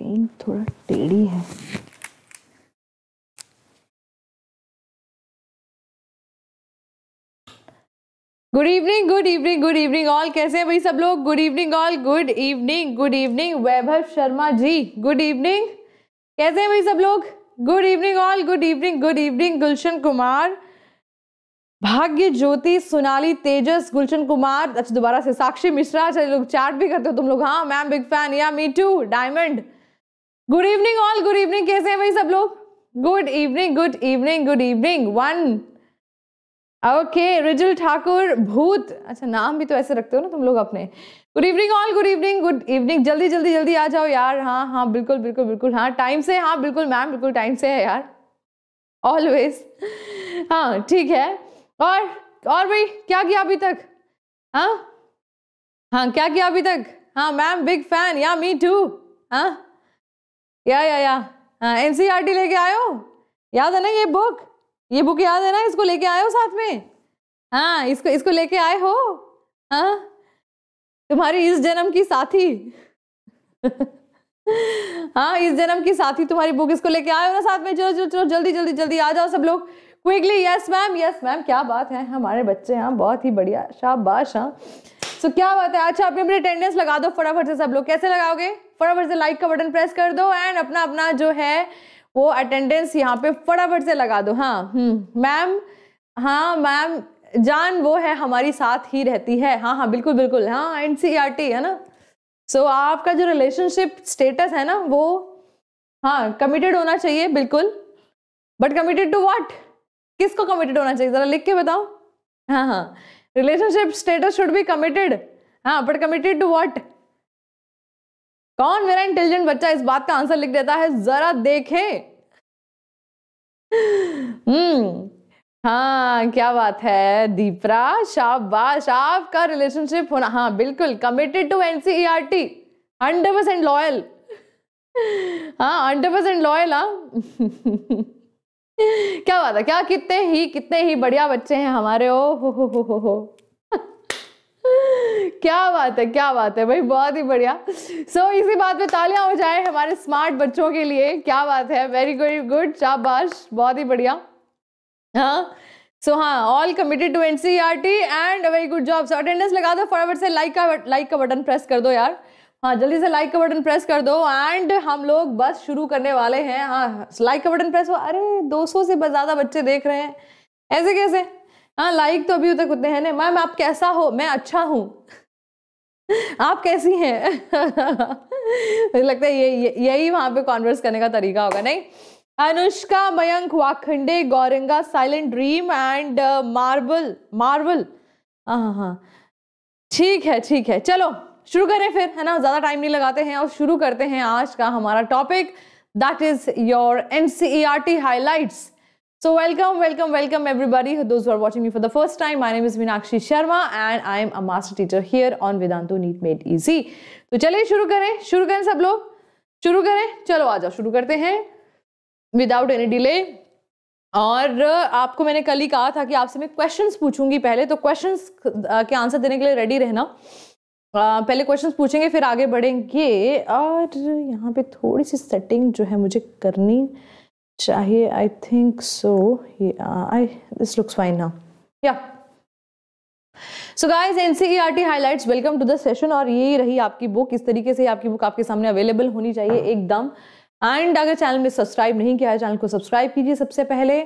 Paint थोड़ा टेढ़ी है good evening good evening good evening all कैसे हैं भाई सब लोग good evening all good evening good evening Vaibhav Sharma ji good evening कैसे हैं भाई सब लोग good evening all good evening good evening Gulshan Kumar Bhagya Jyoti Sonali तेजस गुलशन कुमार अच्छा दोबारा से साक्षी मिश्रा चले लोग चैट भी करते हो तुम लोग हाँ मैम बिग फैन या me too diamond good evening all good evening कैसे हैं भाई सब लोग good evening good evening good evening one okay Rijul Thakur भूत अच्छा नाम भी तो ऐसे रखते हो ना तुम लोग अपने good evening all good evening good evening जल्दी जल्दी जल्दी आ जाओ यार हाँ हाँ बिल्कुल बिल्कुल बिल्कुल हाँ टाइम से हाँ बिल्कुल मैम बिल्कुल टाइम से है यार ऑलवेज हाँ ठीक है और और भाई क्या किया अभी तक हाँ हाँ क्या किया अभी तक हाँ मैम बिग फैन या मी टू हाँ या या या एन सी आर टी लेके आयो याद है ना ये बुक ये बुक याद है ना इसको लेके आयो साथ में हाँ इसको इसको लेके आए हो हाँ तुम्हारी इस जन्म की साथी हाँ इस जन्म की साथी तुम्हारी बुक इसको लेके आयो ना साथ में चलो चलो चलो जल्दी जल्दी जल्दी आ जाओ सब लोग quickly yes ma'am yes ma'am क्या बात है हमारे बच्चे हाँ बहुत ही बढ़िया शाबाश हाँ सो so, क्या बात है अच्छा अपनी अपनी अटेंडेंस लगा दो फटाफट से सब लोग कैसे लगाओगे फटाफट से लाइक का बटन प्रेस कर दो एंड अपना अपना जो है वो अटेंडेंस यहाँ पे फटाफट से लगा दो हाँ मैम हम्म, हाँ मैम जान वो है हमारी साथ ही रहती है हाँ हाँ बिल्कुल बिल्कुल हाँ एन e है ना सो so, आपका जो रिलेशनशिप स्टेटस है ना वो हाँ कमिटेड होना चाहिए बिल्कुल बट कमिटेड टू किस किसको कमिटेड होना चाहिए ज़रा लिख के बताओ हाँ हाँ relationship status should be committed हाँ बट कमिटेड टू व्हाट कौन मेरा इंटेलिजेंट बच्चा इस बात का आंसर लिख देता है जरा देखे हम्म हाँ क्या बात है दीपरा शाबाश आपका रिलेशनशिप होना हाँ बिल्कुल committed to NCERT hundred percent loyal हाँ हंड्रेड परसेंट लॉयल हाँ क्या बात है क्या कितने ही कितने ही बढ़िया बच्चे हैं हमारे ओ हो हो हो, हो। क्या बात है क्या बात है भाई बहुत ही बढ़िया सो so, इसी बात पे तालियां हो जाए हमारे स्मार्ट बच्चों के लिए क्या बात है वेरी गुड गुड शाबाश बहुत ही बढ़िया हाँ सो हाँ all committed to NCERT and a very good job so attendance लगा दो फटाफट से लाइक का लाइक का बटन प्रेस कर दो यार हाँ जल्दी से लाइक का बटन प्रेस कर दो एंड हम लोग बस शुरू करने वाले हैं हाँ लाइक का बटन प्रेस हो अरे 200 से ज़्यादा बच्चे देख रहे हैं ऐसे कैसे हाँ लाइक तो अभी तक उतने हैं ना मैम आप कैसा हो मैं अच्छा हूँ आप कैसी हैं मुझे लगता है ये यही वहां पे कॉन्वर्स करने का तरीका होगा नहीं Anushka Mayank Wakhande Gauranga silent dream and uh, marble marble हाँ, हाँ हाँ ठीक है ठीक है चलो शुरू करें फिर है ना ज़्यादा टाइम नहीं लगाते हैं और शुरू करते हैं आज का हमारा topic that is your N C R T highlights So welcome, welcome, welcome everybody. Those who are watching me for the first time, my name is Meenakshi Sharma and I am a master teacher here on Vedantu Neet Made Easy. तो चलिए शुरू करें शुरू करें सब लोग शुरू करें चलो आ जाओ शुरू करते हैं विदाउट एनी डिले और आपको मैंने कल ही कहा था कि आपसे मैं क्वेश्चंस पूछूंगी पहले तो क्वेश्चंस के आंसर देने के लिए रेडी रहना पहले क्वेश्चंस पूछेंगे फिर आगे बढ़ेंगे और यहाँ पे थोड़ी सी सेटिंग जो है मुझे करनी चाहिए I think so I this looks fine now या so guys N C E R T welcome to the session और ये रही आपकी बुक इस तरीके से आपकी बुक आपके सामने अवेलेबल होनी चाहिए एकदम एंड अगर चैनल में सब्सक्राइब नहीं किया है चैनल को सब्सक्राइब कीजिए सबसे पहले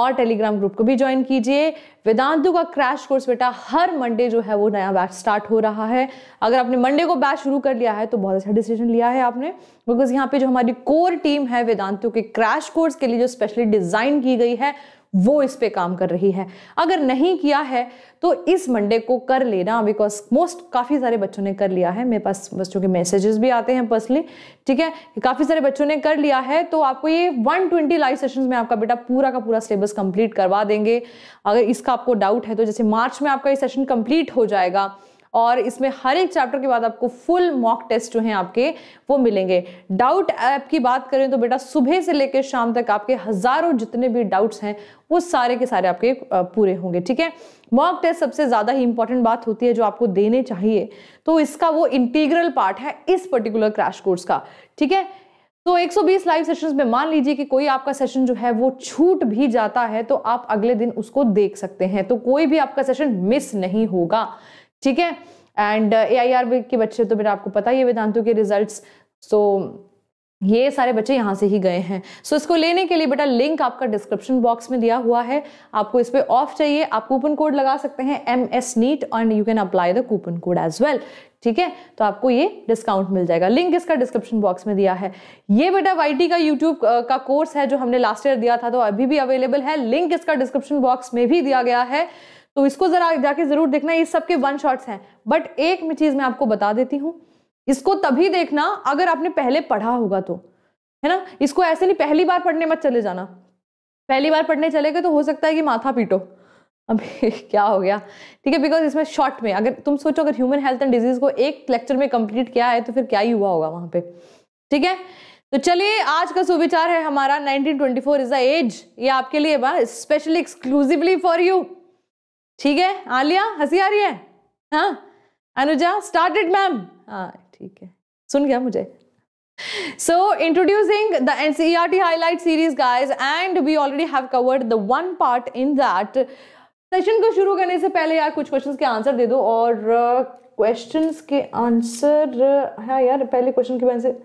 और टेलीग्राम ग्रुप को भी ज्वाइन कीजिए वेदांतु का क्रैश कोर्स बेटा हर मंडे जो है वो नया बैच स्टार्ट हो रहा है अगर आपने मंडे को बैच शुरू कर लिया है तो बहुत अच्छा डिसीजन लिया है आपने बिकॉज यहाँ पे जो हमारी कोर टीम है वेदांतु के क्रैश कोर्स के लिए जो स्पेशली डिज़ाइन की गई है वो इस पे काम कर रही है अगर नहीं किया है तो इस मंडे को कर लेना बिकॉज मोस्ट काफ़ी सारे बच्चों ने कर लिया है मेरे पास बच्चों के मैसेजेस भी आते हैं पर्सनली ठीक है काफ़ी सारे बच्चों ने कर लिया है तो आपको ये 120 लाइव सेशन में आपका बेटा पूरा का पूरा सिलेबस कंप्लीट करवा देंगे अगर इसका आपको डाउट है तो जैसे मार्च में आपका ये सेशन कंप्लीट हो जाएगा और इसमें हर एक चैप्टर के बाद आपको फुल मॉक टेस्ट जो है आपके वो मिलेंगे डाउट ऐप की बात करें तो बेटा सुबह से लेकर शाम तक आपके हज़ारों जितने भी डाउट्स हैं वो सारे के सारे आपके पूरे होंगे ठीक है मॉक टेस्ट सबसे ज़्यादा ही इंपॉर्टेंट बात होती है जो आपको देने चाहिए तो इसका वो इंटीग्रल पार्ट है इस पर्टिकुलर क्रैश कोर्स का ठीक है तो 120 लाइव सेशंस में मान लीजिए कि कोई आपका सेशन जो है वो छूट भी जाता है तो आप अगले दिन उसको देख सकते हैं तो कोई भी आपका सेशन मिस नहीं होगा ठीक है एंड ए आई आर के बच्चे तो बेटा आपको पता ही है वेदांतों के रिजल्ट सो ये सारे बच्चे यहाँ से ही गए हैं सो so, इसको लेने के लिए बेटा लिंक आपका डिस्क्रिप्शन बॉक्स में दिया हुआ है आपको इस पर ऑफ चाहिए आप कूपन कोड लगा सकते हैं M S NEET and you can apply the coupon code as well ठीक है तो आपको ये डिस्काउंट मिल जाएगा लिंक इसका डिस्क्रिप्शन बॉक्स में दिया है ये बेटा वाई का यूट्यूब uh, का कोर्स है जो हमने लास्ट ईयर दिया था तो अभी भी अवेलेबल है लिंक इसका डिस्क्रिप्शन बॉक्स में भी दिया गया है तो इसको ज़रा जाके ज़रूर देखना ये सबके वन शॉट्स हैं बट एक चीज़ मैं आपको बता देती हूँ इसको तभी देखना अगर आपने पहले पढ़ा होगा तो है ना इसको ऐसे नहीं पहली बार पढ़ने मत चले जाना पहली बार पढ़ने चले गए तो हो सकता है कि माथा पीटो अभी क्या हो गया ठीक है बिकॉज इसमें शॉर्ट में अगर तुम सोचो अगर ह्यूमन हेल्थ एंड डिजीज को एक लेक्चर में कंप्लीट किया है तो फिर क्या ही हुआ होगा वहां पे ठीक है तो चलिए आज का सुविचार है हमारा 1924 इज द एज ये आपके लिए स्पेशली एक्सक्लूसिवली फॉर यू ठीक है आलिया हंसी आ रही है हाँ अनुजा स्टार्टेड मैम हाँ ठीक है सुन गया मुझे So introducing the NCERT highlight series guys and we already have covered the one part in that session को शुरू करने से पहले यार कुछ क्वेश्चंस के आंसर दे दो और क्वेश्चंस uh, के आंसर uh, हाँ यार पहले क्वेश्चन के आंसर hmm,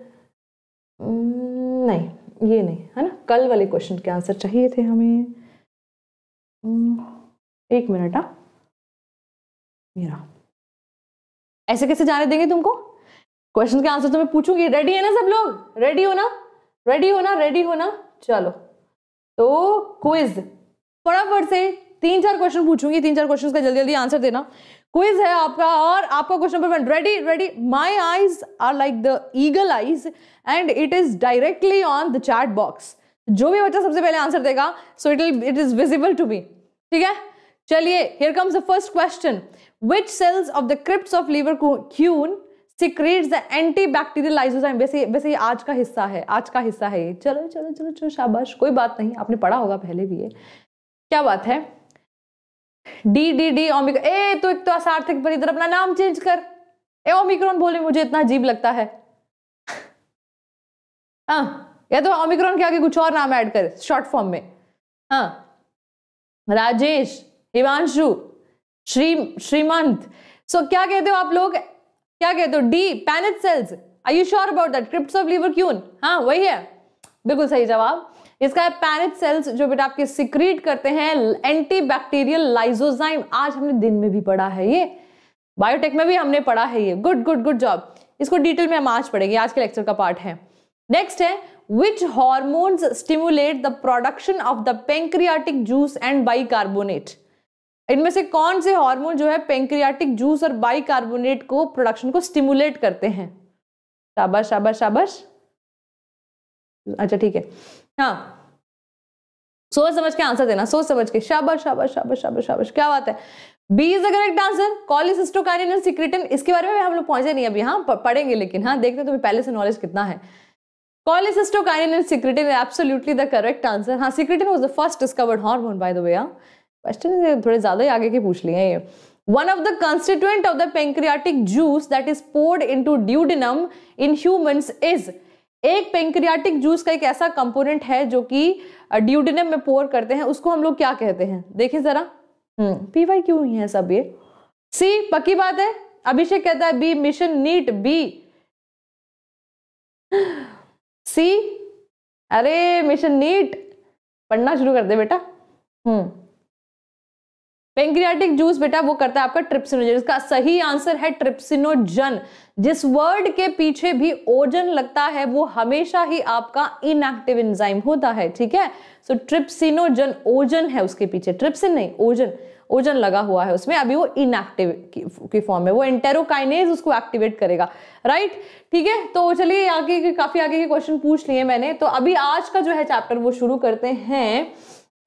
नहीं ये नहीं है ना कल वाले क्वेश्चन के आंसर चाहिए थे हमें hmm. एक मिनट आ हाँ। मेरा ऐसे कैसे जाने देंगे तुमको क्वेश्चन के आंसर तो मैं पूछूंगी रेडी है ना सब लोग रेडी हो ना रेडी हो ना रेडी हो ना चलो तो क्विज फटाफट से तीन चार क्वेश्चन पूछूंगी तीन चार क्वेश्चन का जल्दी जल्दी आंसर देना क्विज है आपका और आपका question number one ready ready my eyes are like the eagle eyes and it is directly on the chat box जो भी बच्चा सबसे पहले आंसर देगा so it it is visible to me ठीक है चलिए here comes the first question which cells of the crypt of Lieberkuhn secrete the antibacterial lysozyme वैसे वैसे ये आज का हिस्सा है आज का हिस्सा है ये चलो चलो चलो चलो शाबाश कोई बात नहीं आपने पढ़ा होगा पहले भी ये क्या बात है D D D omicron A तो एक तो असार्थक पर इधर अपना नाम चेंज कर ए ओमिक्रॉन बोले मुझे इतना अजीब लगता है हाँ या तो ओमिक्रॉन के आगे कुछ और नाम ऐड कर शॉर्ट फॉर्म में हाँ राजेश हिमांशु श्री श्रीमंत सो so, क्या कहते हो आप लोग क्या कहते हो D Paneth cells I you sure about that crypt of Lieberkuhn हाँ वही है बिल्कुल सही जवाब इसका है पैनेट सेल्स जो बेटा आपके सिक्रीट करते हैं एंटी बैक्टीरियल लाइजोजाइम आज हमने दिन में भी पढ़ा है ये बायोटेक में भी हमने पढ़ा है ये गुड गुड गुड जॉब इसको डिटेल में हम आज पढ़ेंगे आज के लेक्चर का पार्ट है नेक्स्ट है which hormones stimulate the production of the pancreatic juice and bicarbonate इनमें से कौन से हार्मोन जो है पेंक्रियाटिक जूस और बाइकार्बोनेट को प्रोडक्शन को स्टिमुलेट करते हैं शाबाश शाबाश शाबाश अच्छा ठीक है हाँ सोच समझ के आंसर देना सोच समझ के शाबाश शाबाश शाबाश शाबाश शाबाश क्या बात है B is the correct answer cholecystokinin secretin इसके बारे में हम लोग पहुंचे नहीं अभी हाँ पढ़ेंगे लेकिन हाँ देखते तुम्हें पहले से नॉलेज कितना है cholecystokinin secretin absolutely the correct answer हाँ secretin was the first discovered hormone by the way question थोड़े ज़्यादा ही आगे के पूछ लिए हैं ये one of the constituent of the pancreatic juice that is poured into duodenum in humans is एक पेंक्रियाटिक जूस का एक ऐसा कंपोनेंट है जो कि ड्यूडिनम में पोर करते हैं उसको हम लोग क्या कहते हैं देखिए जरा हम्म, पी वाई क्यों ही है सब ये सी पक्की बात है अभिषेक कहता है B mission NEET B C अरे मिशन नीट पढ़ना शुरू कर दे बेटा हम्म पेंक्रियाटिक जूस बेटा वो करता है आपका ट्रिप्सिनोजन इसका सही आंसर है ट्रिप्सिनोजन जिस वर्ड के पीछे भी ओजन लगता है वो हमेशा ही आपका इनएक्टिव एंजाइम होता है ठीक है सो ट्रिप्सिनोजन ओजन है उसके पीछे ट्रिप्सिन नहीं ओजन ओजन लगा हुआ है उसमें अभी वो इनएक्टिव की फॉर्म है वो एंटेरोकाइनेज उसको एक्टिवेट करेगा राइट ठीक है तो चलिए आगे काफ़ी आगे के क्वेश्चन पूछ लिए मैंने तो अभी आज का जो है चैप्टर वो शुरू करते हैं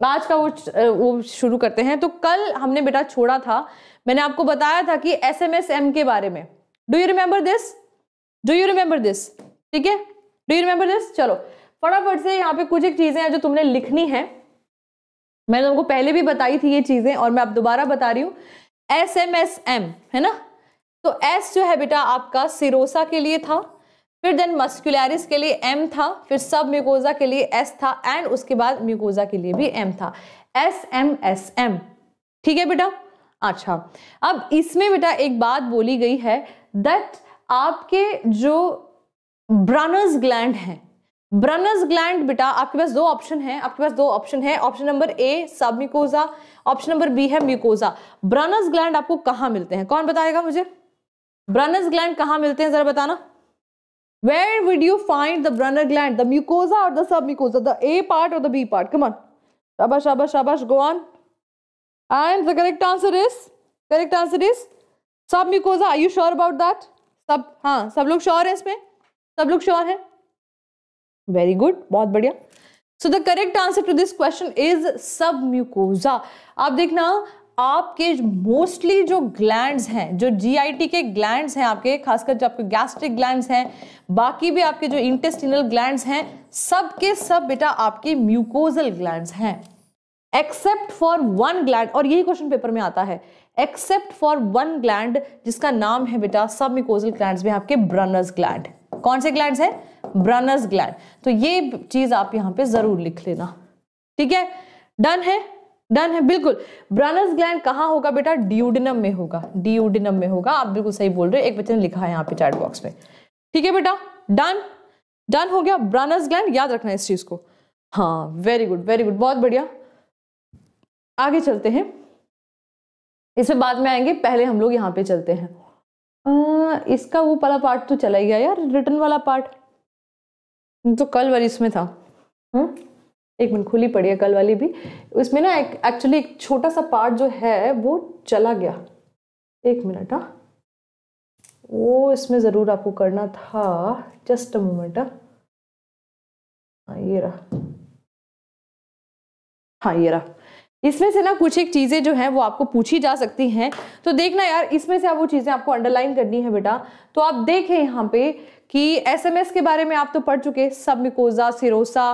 आज का वो वो शुरू करते हैं तो कल हमने बेटा छोड़ा था मैंने आपको बताया था कि एस एम एस एम के बारे में do you remember this do you remember this ठीक है डू यू रिमेंबर दिस चलो फटाफट से यहाँ पे कुछ एक चीज़ें हैं जो तुमने लिखनी है मैंने तुमको पहले भी बताई थी ये चीज़ें और मैं आप दोबारा बता रही हूँ एस एम एस एम है ना तो एस जो है बेटा आपका सिरोसा के लिए था फिर देन मस्कुलरिस के लिए एम था फिर सब म्यूकोजा के लिए एस था एंड उसके बाद म्यूकोजा के लिए भी एम था एस एम एस एम ठीक है बेटा अच्छा अब इसमें बेटा एक बात बोली गई है दैट आपके जो ब्रनर्स ग्लैंड हैं ब्रनर्स ग्लैंड बेटा आपके पास दो ऑप्शन है आपके पास दो ऑप्शन है option number A submucosa option number B है म्यूकोजा ब्रनर्स ग्लैंड आपको कहाँ मिलते हैं कौन बताएगा मुझे ब्रनर्स ग्लैंड कहाँ मिलते हैं जरा बताना Where would you find the Brunner gland? The mucosa or the submucosa? The A part or the B part? Come on. Shabash, shabash, shabash. Go on. And the correct answer is? Correct answer is? Submucosa. Are you sure about that? Sub, हाँ सब लोग sure हैं इसमें सब लोग sure हैं Very good, बहुत बढ़िया So the correct answer to this question is submucosa. Mucosa आप देखना आपके मोस्टली जो ग्लैंड्स हैं जो जीआईटी के ग्लैंड्स हैं आपके खासकर जो आपके गैस्ट्रिक ग्लैंड्स हैं बाकी भी आपके जो इंटेस्टिनल ग्लैंड्स हैं सब के सब बेटा आपके म्यूकोजल ग्लैंड्स हैं एक्सेप्ट फॉर वन ग्लैंड और यही क्वेश्चन पेपर में आता है एक्सेप्ट फॉर वन ग्लैंड जिसका नाम है बेटा सब म्यूकोजल ग्लैंड में आपके ब्रनर्स ग्लैंड कौन से ग्लैंड है ब्रनर्स ग्लैंड तो ये चीज आप यहां पर जरूर लिख लेना ठीक है डन है डन है बिल्कुल ब्रानस ग्लैंड कहाँ होगा बेटा डियूडिनम में होगा डियूडिनम में होगा आप बिल्कुल सही बोल रहे हो एक बच्चे ने लिखा है यहाँ पे चैट बॉक्स में ठीक है बेटा डन डन हो गया ब्रानस ग्लैंड याद रखना इस चीज को हाँ वेरी गुड वेरी गुड बहुत बढ़िया आगे चलते हैं इसमें बाद में आएंगे पहले हम लोग यहाँ पे चलते हैं आ, इसका वो पहला पार्ट तो चला ही गया यार रिटर्न वाला पार्ट तो कल वाली इसमें था हुँ? हम्म? एक मिनट खुली पड़ी है कल वाली भी उसमें ना एक एक्चुअली एक छोटा सा पार्ट जो है वो चला गया एक मिनट हाँ वो इसमें ज़रूर आपको करना था जस्ट अ मोमेंट हाँ ये रहा हाँ ये रहा इसमें से ना कुछ एक चीज़ें जो हैं वो आपको पूछी जा सकती हैं तो देखना यार इसमें से आप वो चीज़ें आपको अंडरलाइन करनी है बेटा तो आप देखें यहाँ पे कि एसएमएस के बारे में आप तो पढ़ चुके submucosa serosa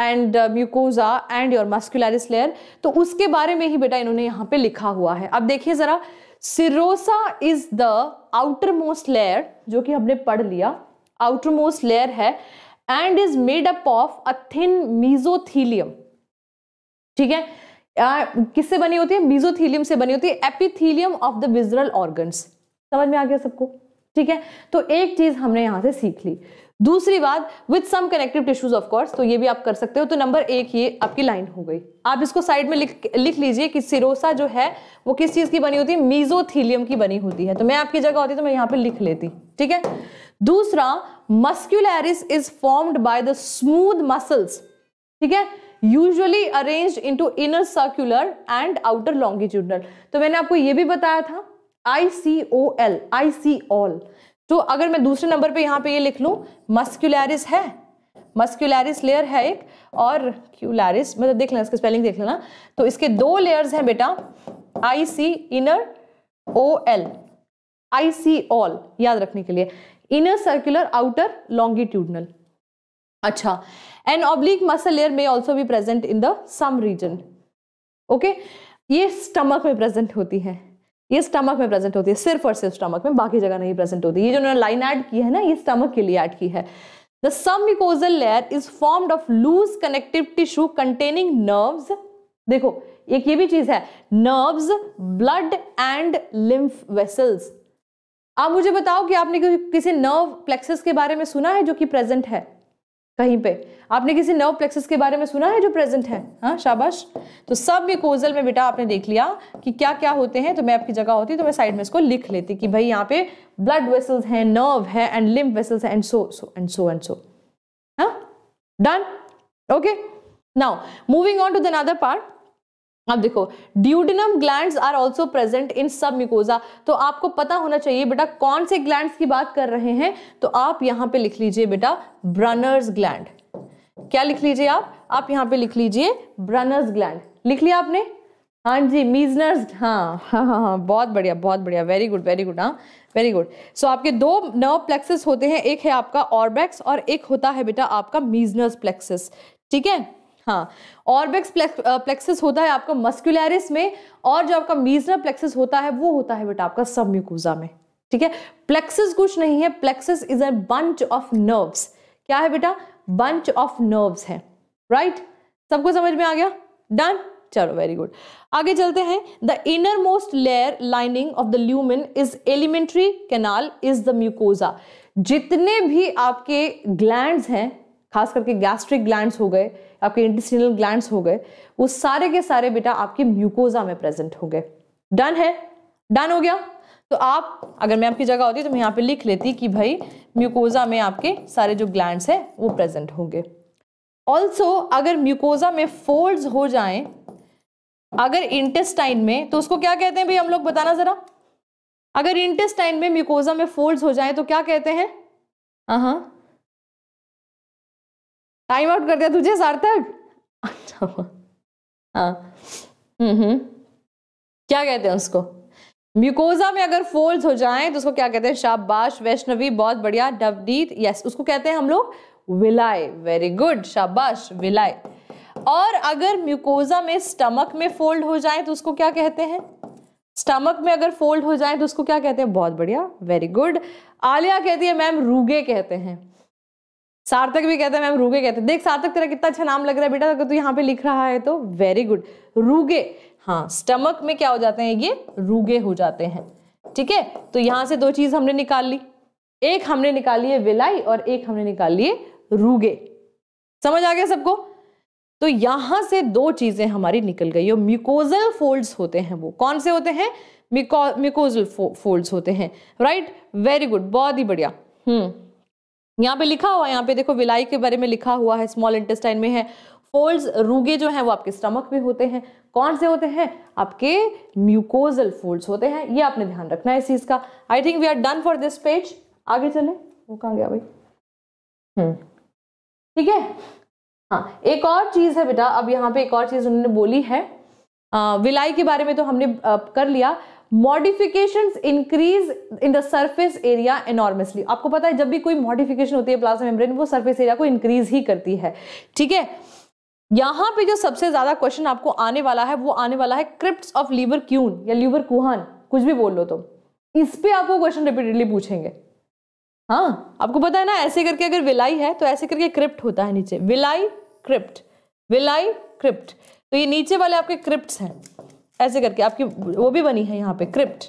and mucosa and your muscularis layer तो उसके बारे में ही बेटा इन्होंने यहाँ पे लिखा हुआ है अब देखिए ज़रा serosa is the outermost layer जो कि हमने पढ़ लिया आउटर मोस्ट लेयर है and is made up of a thin mesothelium ठीक है किससे बनी होती है मीजोथीलियम से बनी होती है epithelium of the visceral organs समझ में आ गया सबको ठीक है तो एक चीज हमने यहां से सीख ली दूसरी बात with some connective tissues of course तो ये भी आप कर सकते हो तो नंबर एक ये आपकी लाइन हो गई आप इसको साइड में लिख लिख लीजिए कि सिरोसा जो है वो किस चीज़ की बनी होती है मीजोथीलियम की बनी होती है तो मैं आपकी जगह होती तो मैं यहाँ पे लिख लेती ठीक है दूसरा muscularis is formed by the smooth muscles ठीक है arrange in two inner circular and outer longitudinal तो मैंने आपको ये भी बताया था आई सी ओ एल आई सी ऑल तो अगर मैं दूसरे नंबर पे यहाँ पे ये लिख लूँ मस्क्यूलैरिस है मस्क्यूलैरिस लेयर है एक और क्यूलैरिस मतलब देख लेना इसका स्पेलिंग देख लेना तो इसके दो लेयर्स हैं बेटा I C inner O L I C all याद रखने के लिए इनर सर्कुलर आउटर लॉन्गिट्यूडनल अच्छा एन ऑब्लिक मसल लेयर में ऑल्सो भी present in the some region okay ये स्टमक में प्रेजेंट होती है ये स्टमक में प्रेजेंट होती है सिर्फ और सिर्फ स्टमक में बाकी जगह नहीं प्रेजेंट होती ये जो उन्होंने लाइन ऐड की है ना ये स्टमक के लिए ऐड की है the submucosal layer is formed of loose connective tissue containing nerves देखो एक ये भी चीज है nerves blood and lymph vessels आप मुझे बताओ कि आपने किसी नर्व प्लेक्सस के बारे में सुना है जो कि प्रेजेंट है कहीं पे आपने किसी नर्व प्लेक्सस के बारे में सुना है जो प्रेजेंट है हाँ शाबाश तो सब ये कोजल में बेटा आपने देख लिया कि क्या क्या होते हैं तो मैं आपकी जगह होती तो मैं साइड में इसको लिख लेती कि भाई यहाँ पे ब्लड वेसल्स हैं नर्व है and lymph vessels and so so and so and so हाँ done okay now moving on to the another part अब देखो duodenum gland are also present in submucosa तो आपको पता होना चाहिए बेटा कौन से ग्लैंड की बात कर रहे हैं तो आप यहाँ पे लिख लीजिए बेटा ब्रनर्स ग्लैंड क्या लिख लीजिए आप आप यहाँ पे लिख लीजिए ब्रनर्स ग्लैंड लिख लिया आपने हाँ जी मीजनर्स हाँ हाँ हाँ हाँ बहुत बढ़िया बहुत बढ़िया वेरी गुड वेरी गुड हाँ वेरी गुड सो आपके दो नर्व प्लेक्सेस होते हैं एक है आपका ऑर्बेक्स और एक होता है बेटा आपका मीजनर्स प्लेक्सेस ठीक है हाँ ऑर्बिक्स प्लेक्सिस होता है आपका मस्कुलरिस में और जो आपका मीजनल प्लेक्सिस होता है वो होता है बेटा आपका सब म्यूकूजा में ठीक है प्लेक्सिस कुछ नहीं है plexus is a bunch of nerves क्या है बेटा बंच ऑफ नर्व्स है राइट right? सबको समझ में आ गया डन चलो वेरी गुड आगे चलते हैं the innermost layer lining of the lumen is alimentary canal is the mucosa जितने भी आपके ग्लैंड्स हैं खास करके गैस्ट्रिक ग्लैंड्स हो गए आपके इंटेस्टिनल ग्लैंड्स हो गए वो सारे के सारे बेटा आपके म्यूकोजा में प्रेजेंट हो गए डन है डन हो गया तो आप अगर मैं आपकी जगह होती तो मैं यहाँ पे लिख लेती कि भाई म्यूकोजा में आपके सारे जो ग्लैंड्स हैं वो प्रेजेंट होंगे ऑल्सो अगर म्यूकोजा में फोल्ड्स हो जाए अगर इंटेस्टाइन में तो उसको क्या कहते हैं भाई हम लोग बताना ज़रा अगर इंटेस्टाइन में म्यूकोजा में फोल्ड्स हो जाए तो क्या कहते हैं हाँ, हाँ। टाइम आउट कर दिया तुझे सार्थक अच्छा हाँ हम्म, हम्म क्या कहते हैं उसको म्यूकोजा में अगर फोल्ड हो जाए तो उसको क्या कहते हैं शाबाश वैष्णवी बहुत बढ़िया डबडीत यस उसको कहते हैं हम लोग विलाय वेरी गुड शाबाश विलाय और अगर म्यूकोजा में स्टमक में फोल्ड हो जाए तो उसको क्या कहते हैं स्टमक में अगर फोल्ड हो जाए तो उसको क्या कहते हैं बहुत बढ़िया वेरी गुड आलिया कहती है मैम रूगे कहते हैं सार्थक भी कहते हैं मैम रूगे कहते हैं देख सार्थक तेरा कितना अच्छा नाम लग रहा है बेटा अगर तू यहाँ पे लिख रहा है तो वेरी गुड रूगे हाँ स्टमक में क्या हो जाते हैं ये रूगे हो जाते हैं ठीक है तो यहां से दो चीज हमने निकाल ली एक हमने निकाली है विलाई और एक हमने निकाल लिए रूगे समझ आ गया सबको तो यहां से दो चीजें हमारी निकल गई और म्यूकोजल फोल्ड्स होते हैं वो कौन से होते हैं म्यूकोजल फोल्ड्स होते हैं राइट वेरी गुड बहुत ही बढ़िया हम्म यहाँ पे लिखा हुआ है यहाँ पे देखो विलाई के बारे में लिखा हुआ है स्मॉल इंटेस्टाइन में है फोल्ड्स रूगे जो हैं वो आपके स्टमक में होते हैं कौन से होते हैं आपके म्यूकोजल फोल्ड्स होते हैं ये आपने ध्यान रखना है इस चीज़ का I think we are done for this page आगे चले वो कहाँ गया भाई हम्म। ठीक है हाँ एक और चीज़ है बेटा अब यहाँ पे एक और चीज़ उन्होंने बोली है आ, विलाई के बारे में तो हमने आ, कर लिया modification increase in the surface area enormously आपको पता है जब भी कोई मॉडिफिकेशन होती है प्लाज्मा मेम्ब्रेन वो सर्फेस एरिया को इंक्रीज ही करती है ठीक है यहां पे जो सबसे ज्यादा क्वेश्चन आपको आने वाला है वो आने वाला है क्रिप्ट ऑफ लीवर क्यून या लीवर कुहान कुछ भी बोल लो तुम तो। इस पर आपको क्वेश्चन रिपीटेडली पूछेंगे हाँ आपको पता है ना ऐसे करके अगर विलाई है तो ऐसे करके क्रिप्ट होता है नीचे विलाई क्रिप्ट विलाई क्रिप्ट तो ये नीचे वाले आपके क्रिप्ट हैं ऐसे करके आपकी वो भी बनी है यहाँ पे क्रिप्ट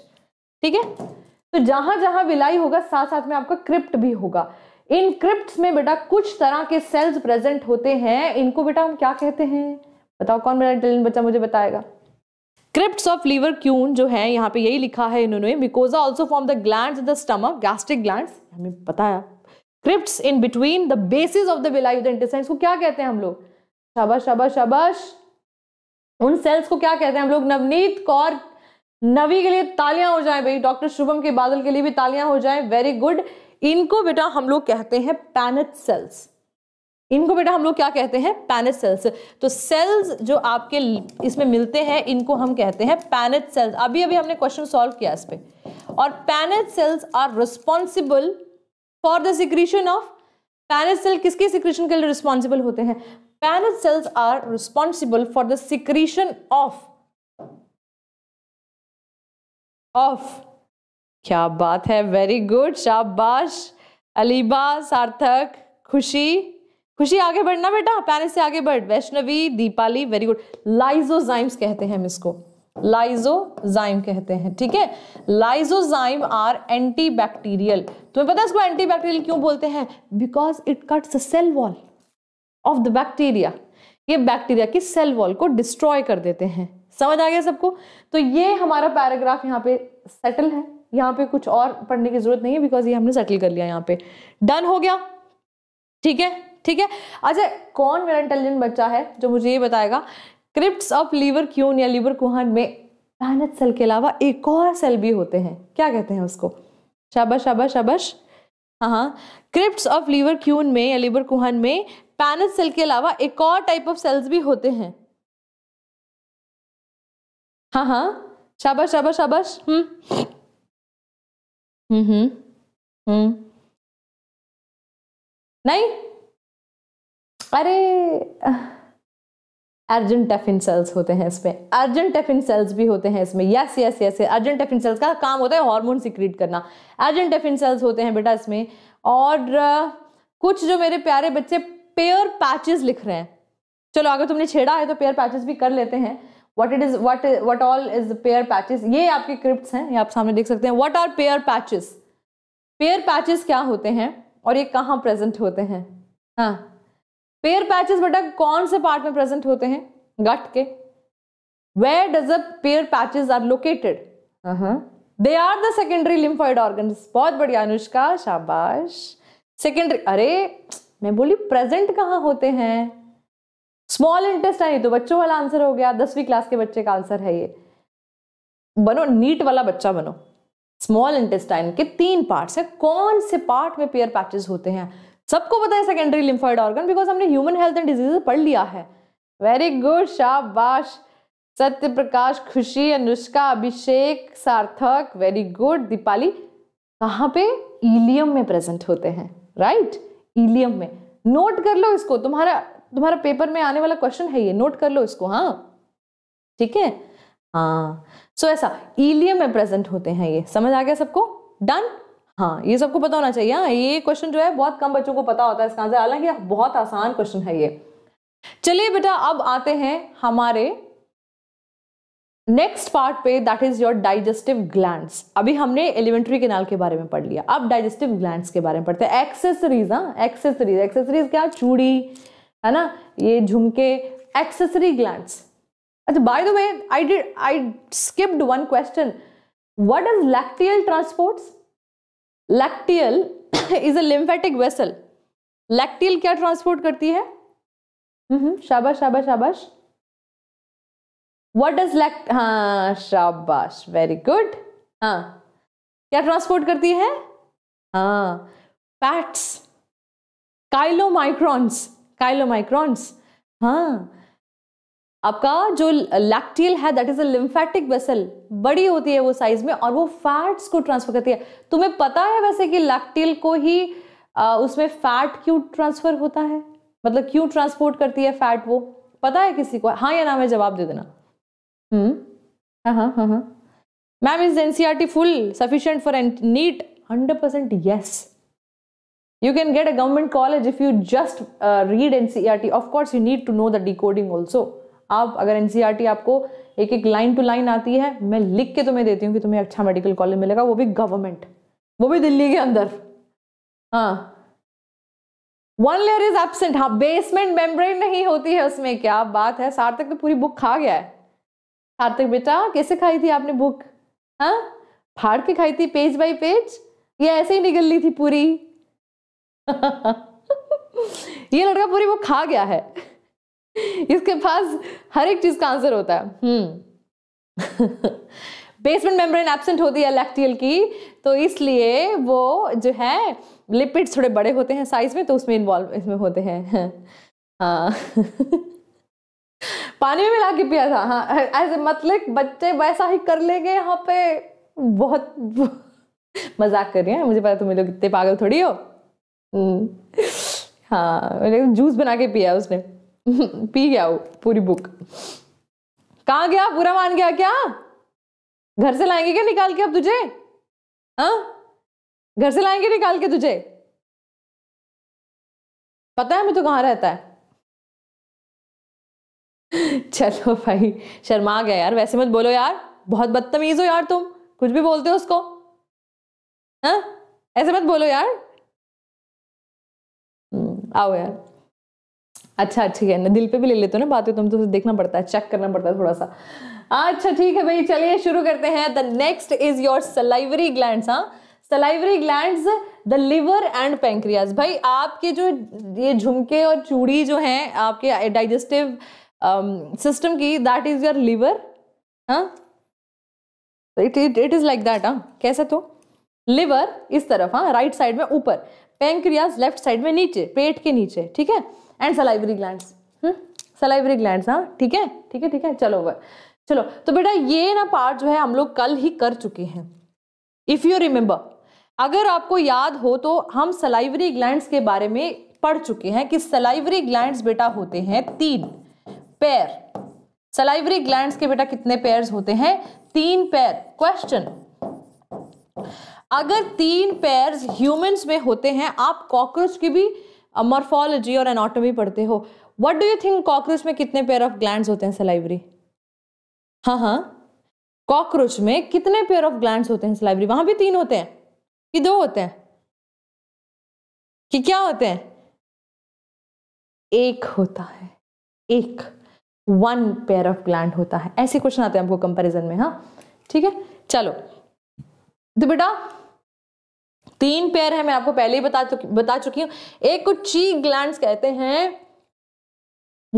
ठीक है तो जहां जहां विलाई होगा साथ साथ में आपका क्रिप्ट भी होगा इन क्रिप्ट में बेटा कुछ तरह के सेल्स प्रेजेंट होते हैं इनको बेटा हम क्या कहते हैं बताओ कौन मेरा इंटेलिजेंट बच्चा मुझे बताएगा क्रिप्ट ऑफ लीवर क्यून जो है यहाँ पे यही लिखा है इन्होंने mucosa also form the gland the stomach gastric gland हमें पता है crypt in between the basis of the villi of the intestine को क्या कहते हैं हम लोग शबश शबश शबश उन सेल्स को क्या कहते हैं हम लोग नवनीत कौर नवी के लिए तालियां हो जाए भाई डॉक्टर शुभम के बादल के लिए भी तालियां हो जाए वेरी गुड इनको बेटा हम लोग कहते हैं पैनट सेल्स इनको बेटा हम लोग क्या कहते हैं पैनेट सेल्स तो सेल्स जो आपके इसमें मिलते हैं इनको हम कहते हैं पैनेट सेल्स अभी अभी हमने क्वेश्चन सॉल्व किया इस पर और Paneth cells are responsible for the secretion of Paneth cell किसके सिक्रीशन के लिए रिस्पॉन्सिबल होते हैं Paneth cells are responsible for the secretion of of क्या बात है वेरी गुड शाबाश अलीबा सार्थक खुशी खुशी आगे बढ़ना बेटा पैनेट से आगे बढ़ Vaishnavi Deepali very good lysozymes कहते हैं हम इसको लाइजोजाइम कहते हैं ठीक है लाइजोजाइम आर एंटी बैक्टीरियल तुम्हें पता है इसको एंटी बैक्टीरियल क्यों बोलते हैं because it cuts a cell wall of the bacteria ये बैक्टीरिया की सेल वॉल को डिस्ट्रॉय कर देते हैं समझ आ गया सबको तो ये हमारा पैराग्राफ यहाँ पे सेटल है यहाँ पे कुछ और पढ़ने की जरूरत नहीं है बिकॉज ये हमने सेटल कर लिया यहाँ पे डन हो गया ठीक है ठीक है अच्छा कौन मेरा इंटेलिजेंट बच्चा है जो मुझे ये बताएगा क्रिप्ट्स ऑफ लीवर क्यून या लीवर कुहान में पैनट सेल के अलावा एक और सेल भी होते हैं क्या कहते हैं उसको शाबाश शाबाश शाबाश हाँ हाँ क्रिप्ट ऑफ लीवर क्यून में या लीवर कुहान में पैनट सेल के अलावा एक और टाइप ऑफ सेल्स भी होते हैं हाँ हाँ शाबाश शाबाश शाबाश हम्म हम्म हम्म, हम्म। नहीं अरे आ... अर्जन टेफिन सेल्स होते हैं इसमें अर्जन टेफिन सेल्स भी होते हैं इसमें yes yes yes argentaffin cells का काम होता है हार्मोन सिक्रीट करना अर्जन टेफिन सेल्स होते हैं बेटा इसमें और कुछ जो मेरे प्यारे बच्चे पेयर पैचेस लिख रहे हैं चलो अगर तुमने छेड़ा है तो पेयर पैचेस भी कर लेते हैं what it is what what all is Peyer patches ये आपके क्रिप्ट हैं ये आप सामने देख सकते हैं what are Peyer patches Peyer patches क्या होते हैं और ये कहाँ प्रेजेंट होते हैं हाँ पेयर पैचेस बेटा कौन से पार्ट में प्रेजेंट होते हैं गट के where does a Peyer patches are located they are the secondary lymphoid organ बहुत बढ़िया अनुष्का शाबाश सेकेंडरी अरे मैं बोली प्रेजेंट कहाँ होते हैं स्मॉल इंटेस्टाइन ये तो बच्चों वाला आंसर हो गया दसवीं क्लास के बच्चे का आंसर है ये बनो नीट वाला बच्चा बनो स्मॉल इंटेस्टाइन के तीन पार्ट्स हैं कौन से पार्ट में पेयर पैचेस होते हैं सबको पता है सेकेंडरी लिम्फॉइड ऑर्गन बिकॉज हमने ह्यूमन हेल्थ एंड डिजीज पढ़ लिया है वेरी गुड शाबाश सत्य प्रकाश खुशी अनुष्का अभिषेक सार्थक वेरी गुड दीपाली कहाँ पे ईलियम में प्रेजेंट होते हैं राइट right? ईलियम में नोट कर लो इसको तुम्हारा तुम्हारा पेपर में आने वाला क्वेश्चन है ये नोट कर लो इसको हाँ ठीक है हाँ सो so, ऐसा ईलियम में प्रेजेंट होते हैं ये समझ आ गया सबको डन हाँ ये सबको पता होना चाहिए हाँ ये क्वेश्चन जो है बहुत कम बच्चों को पता होता है इसका आंसर हालांकि बहुत आसान क्वेश्चन है ये चलिए बेटा अब आते हैं हमारे नेक्स्ट पार्ट पे that is your digestive gland अभी हमने एलिमेंट्री केनाल के बारे में पढ़ लिया अब डाइजेस्टिव ग्लैंड के बारे में पढ़ते हैं एक्सेसरीज हाँ एक्सेसरीज एक्सेसरीज क्या चूड़ी है ना ये झुमके एक्सेसरी ग्लैंड अच्छा by the way I did I skipped one question what is lacteal transports lacteal is a lymphatic vessel lacteal क्या ट्रांसपोर्ट करती है हम्म, शाबाश शाबाश शाबाश वट इज लैक्ट हाँ शाबाश वेरी गुड हाँ क्या ट्रांसपोर्ट करती है हाँ फैट्स काइलोमाइक्रॉन्स काइलोमाइक्रॉन्स हाँ आपका जो लैक्टियल है दैट इज अम्फेटिक वेसल बड़ी होती है वो साइज में और वो फैट्स को ट्रांसफर करती है तुम्हें पता है वैसे कि लैक्टियल को ही आ, उसमें फैट क्यों ट्रांसफर होता है मतलब क्यों ट्रांसपोर्ट करती है फैट वो पता है किसी को हाँ या ना मैं जवाब दे देना hmm ma'am is NCERT full sufficient for NEET hundred percent yes you can get a government college if you just read NCERT of course you need to know the decoding also आप अगर N e आपको एक एक line to line आती है मैं लिख के तुम्हें देती हूँ कि तुम्हें अच्छा मेडिकल कॉलेज मिलेगा वो भी गवर्नमेंट वो भी दिल्ली के अंदर हाँ वन लेयर इज एबसेंट हाँ बेसमेंट मेम्ब्रेन नहीं होती है उसमें क्या बात है सार्थक तो पूरी बुक खा गया है सार्थक बेटा कैसे खाई थी आपने बुक हाँ फाड़ के खाई थी पेज बाय पेज ये ऐसे ही निकल ली थी पूरी ये लड़का पूरी बुक खा गया है इसके पास हर एक चीज का आंसर होता है हम्म बेसमेंट मेम्ब्रेन एब्सेंट होती है लैक्टियल की तो इसलिए वो जो है लिपिड्स थोड़े बड़े होते हैं साइज में तो उसमें इन्वॉल्व इसमें होते हैं हाँ पानी में मिला के पिया था हाँ एज ए मतलब बच्चे वैसा ही कर लेंगे यहाँ पे बहुत मजाक कर रहे हैं मुझे पता तुम लोग इतने पागल थोड़ी हो हम्म। हाँ जूस बना के पिया उसने पी गया वो पूरी बुक कहा गया पूरा मान गया क्या घर से लाएंगे क्या निकाल के अब तुझे हाँ घर से लाएंगे निकाल के तुझे पता है मैं तो कहाँ रहता है चलो भाई शर्मा गया यार वैसे मत बोलो यार बहुत बदतमीज हो यार तुम कुछ भी बोलते हो उसको हाँ ऐसे मत बोलो यार हम्म, आओ यार अच्छा, अच्छा है ना दिल पे भी ले लेते हो ना बातें तुम तो देखना पड़ता है चेक करना पड़ता है थोड़ा सा अच्छा ठीक है भाई चलिए शुरू करते हैं the next is your salivary gland हाँ salivary gland the liver and pancreas भाई आपके जो ये झुमके और चूड़ी जो है आपके डाइजेस्टिव सिस्टम um, की दैट इज योर लिवर हाँ it it it is like that हाँ कैसे तो लिवर इस तरफ हाँ राइट साइड में ऊपर पेंक्रियाज लेफ्ट साइड में नीचे पेट के नीचे ठीक है and salivary gland salivary gland हाँ ठीक है ठीक है ठीक है चलो वह चलो तो बेटा ये ना पार्ट जो है हम लोग कल ही कर चुके हैं इफ़ यू रिमेंबर अगर आपको याद हो तो हम सलाइवरी ग्लैंड्स के बारे में पढ़ चुके हैं कि सलाइवरी ग्लैंड्स बेटा होते हैं तीन पैर सलाइवरी ग्लैंड्स के बेटा कितने पैर होते हैं तीन पैर क्वेश्चन अगर तीन पैर ह्यूमंस में होते हैं आप कॉकरोच की भी मॉर्फोलॉजी और एनाटॉमी पढ़ते हो what do you think cockroach में कितने पेयर ऑफ ग्लैंड होते हैं सलाइवरी हाँ हाँ कॉकरोच में कितने पेयर ऑफ ग्लैंड होते हैं सलाइवरी वहां भी तीन होते हैं कि दो होते हैं कि क्या होते हैं एक होता है एक वन पेयर ऑफ ग्लैंड होता है ऐसे क्वेश्चन आते हैं आपको कंपैरिजन में हाँ ठीक है चलो तो बेटा तीन पेयर है मैं आपको पहले ही बता चुकी बता चुकी हूँ एक को चीक ग्लैंड कहते हैं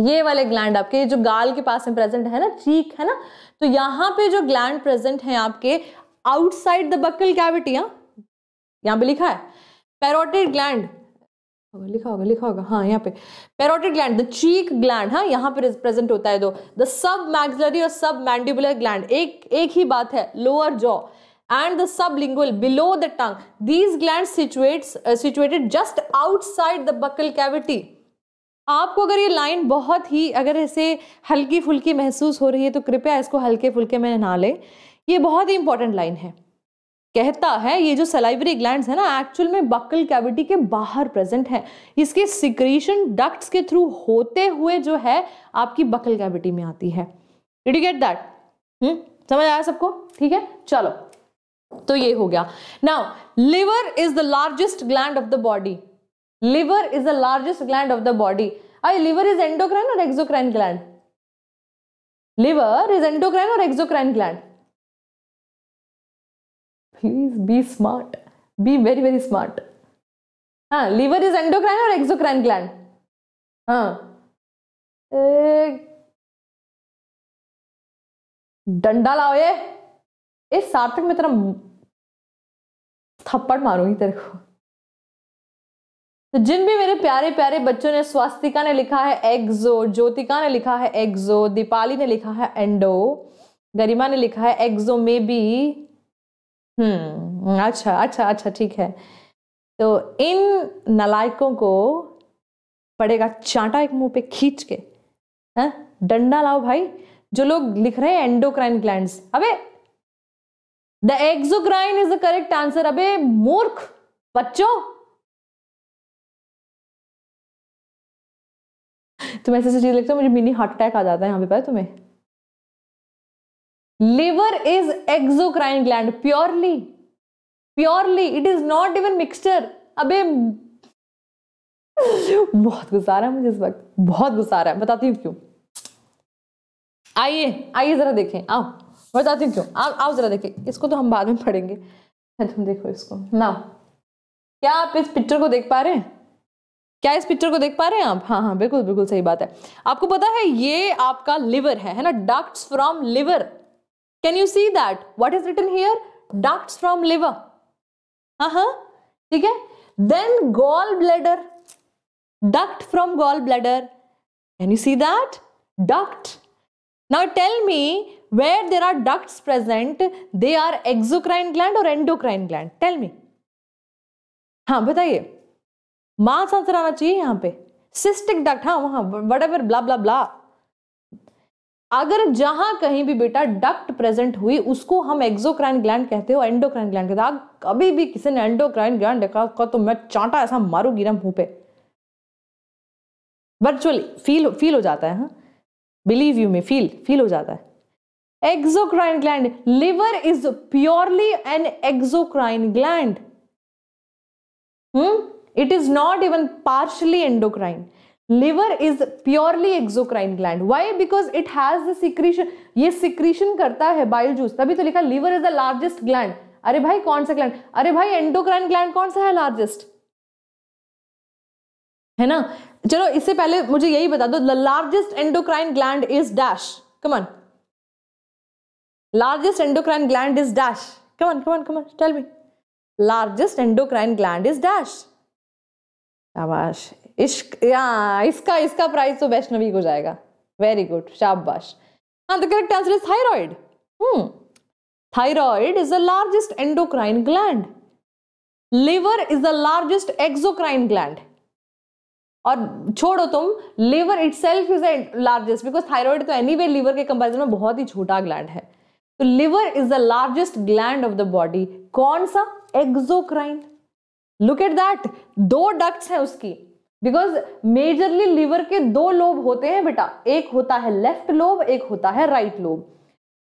ये वाले ग्लैंड आपके जो गाल के पास में प्रेजेंट है ना चीक है ना तो यहाँ पे जो ग्लैंड प्रेजेंट है आपके आउटसाइड द बकल कैविटी हाँ यहाँ पे लिखा है पेरोटेड ग्लैंड लिखा होगा लिखा होगा हाँ यहाँ पे parotid gland the cheek gland हाँ यहाँ पे प्रेजेंट होता है दो द सब मैक्सलरी और सब मैंडिबुलर ग्लैंड एक एक ही बात है lower jaw and the sublingual below the tongue. These glands situates, uh, situated just outside the buccal cavity. आपको अगर ये लाइन बहुत ही अगर ऐसे हल्की फुल्की महसूस हो रही है तो कृपया इसको हल्के फुल्के में ना लें ये बहुत ही इंपॉर्टेंट लाइन है कहता है ये जो सलाइवरी ग्लैंड है ना एक्चुअल में बक्कल कैविटी के बाहर प्रेजेंट है इसके सिक्रीशन डक्ट्स के थ्रू होते हुए जो है आपकी बक्कल कैविटी में आती है डिड यू गेट दैट समझ आया सबको ठीक है चलो तो ये हो गया now liver is the largest gland of the body liver is the largest gland of the body I liver is endocrine और exocrine gland liver is endocrine और exocrine gland please be smart be very very smart हाँ liver is endocrine और exocrine gland हाँ डंडा लाओ ये इस सार्थक में तेरा थप्पड़ मारूंगी तेरे को तो जिन भी मेरे प्यारे प्यारे बच्चों ने स्वास्तिका ने लिखा है एग्जो ज्योतिका ने लिखा है एग्जो दीपाली ने लिखा है एंडो गरिमा ने लिखा है एग्जो में भी हम्म अच्छा अच्छा अच्छा ठीक है तो इन नलायकों को पड़ेगा चांटा एक मुंह पे खींच के हैं डंडा लाओ भाई जो लोग लिख रहे हैं एंडोक्राइन ग्लैंड्स अबे the exocrine is the correct answer अबे मूर्ख बच्चों तुम्हें ऐसी चीज लगता है मुझे मिनी हार्ट अटैक आ जाता है यहां पे पता तुम्हें liver is exocrine gland purely purely it is not even mixture अबे बहुत गुस्सा आ रहा है मुझे इस वक्त बहुत गुस्सा आ रहा है बताती हूँ क्यों आइए आइए जरा देखें आओ बताती हूँ क्यों आप आप जरा देखिए इसको तो हम बाद में पढ़ेंगे तुम देखो इसको ना क्या आप इस पिक्चर को देख पा रहे हैं क्या इस पिक्चर को देख पा रहे हैं आप हाँ हाँ बिल्कुल बिल्कुल सही बात है आपको पता है ये आपका लिवर है है ना ducts from liver can you see that what is written here ducts from liver हाँ हाँ ठीक है then gall bladder duct from gall bladder can you see that duct now tell me where there are ducts present they are exocrine gland or endocrine gland tell me हाँ बताइए मांस answer आना चाहिए यहां पे सिस्टिक डक्ट हाँ वहां what ever ब्ला ब्ला ब्ला अगर जहां कहीं भी बेटा डक्ट प्रेजेंट हुई उसको हम एक्सोक्राइन ग्लैंड कहते हो एंडोक्राइन ग्लैंड कहते हैं कभी भी किसी ने एंडोक्राइन ग्लैंड देखा का तो मैं चांटा ऐसा मारूंगी ना मुंह पे वर्चुअली फील फील हो जाता है बिलीव यू में फील फील हो जाता है exocrine gland liver is purely an exocrine gland it is not even partially endocrine liver is purely exocrine gland why because it has secretion ये secretion करता है बाइल जूस तभी तो लिखा liver is the largest gland अरे भाई कौन सा ग्लैंड अरे भाई एंडोक्राइन ग्लैंड कौन सा है लार्जेस्ट है ना चलो इससे पहले मुझे यही बता दो the largest endocrine gland is dash come on largest endocrine gland is dash come on come on come on tell me largest endocrine gland is dash शाबाश इश्क या इसका इसका प्राइस तो वैष्णवी को जाएगा वेरी गुड शाबाश हाँ the correct answer is thyroid thyroid is the largest endocrine gland liver is the largest exocrine gland और छोड़ो तुम liver itself is largest because thyroid तो एनी वे लिवर के कंपेरिजन में बहुत ही छोटा ग्लैंड है तो liver is the largest gland of the body कौन सा एक्सोक्राइन लुक एट दैट दो डक्ट्स हैं उसकी बिकॉज मेजरली लिवर के दो लोब होते हैं बेटा एक होता है लेफ्ट लोब एक होता है राइट लोब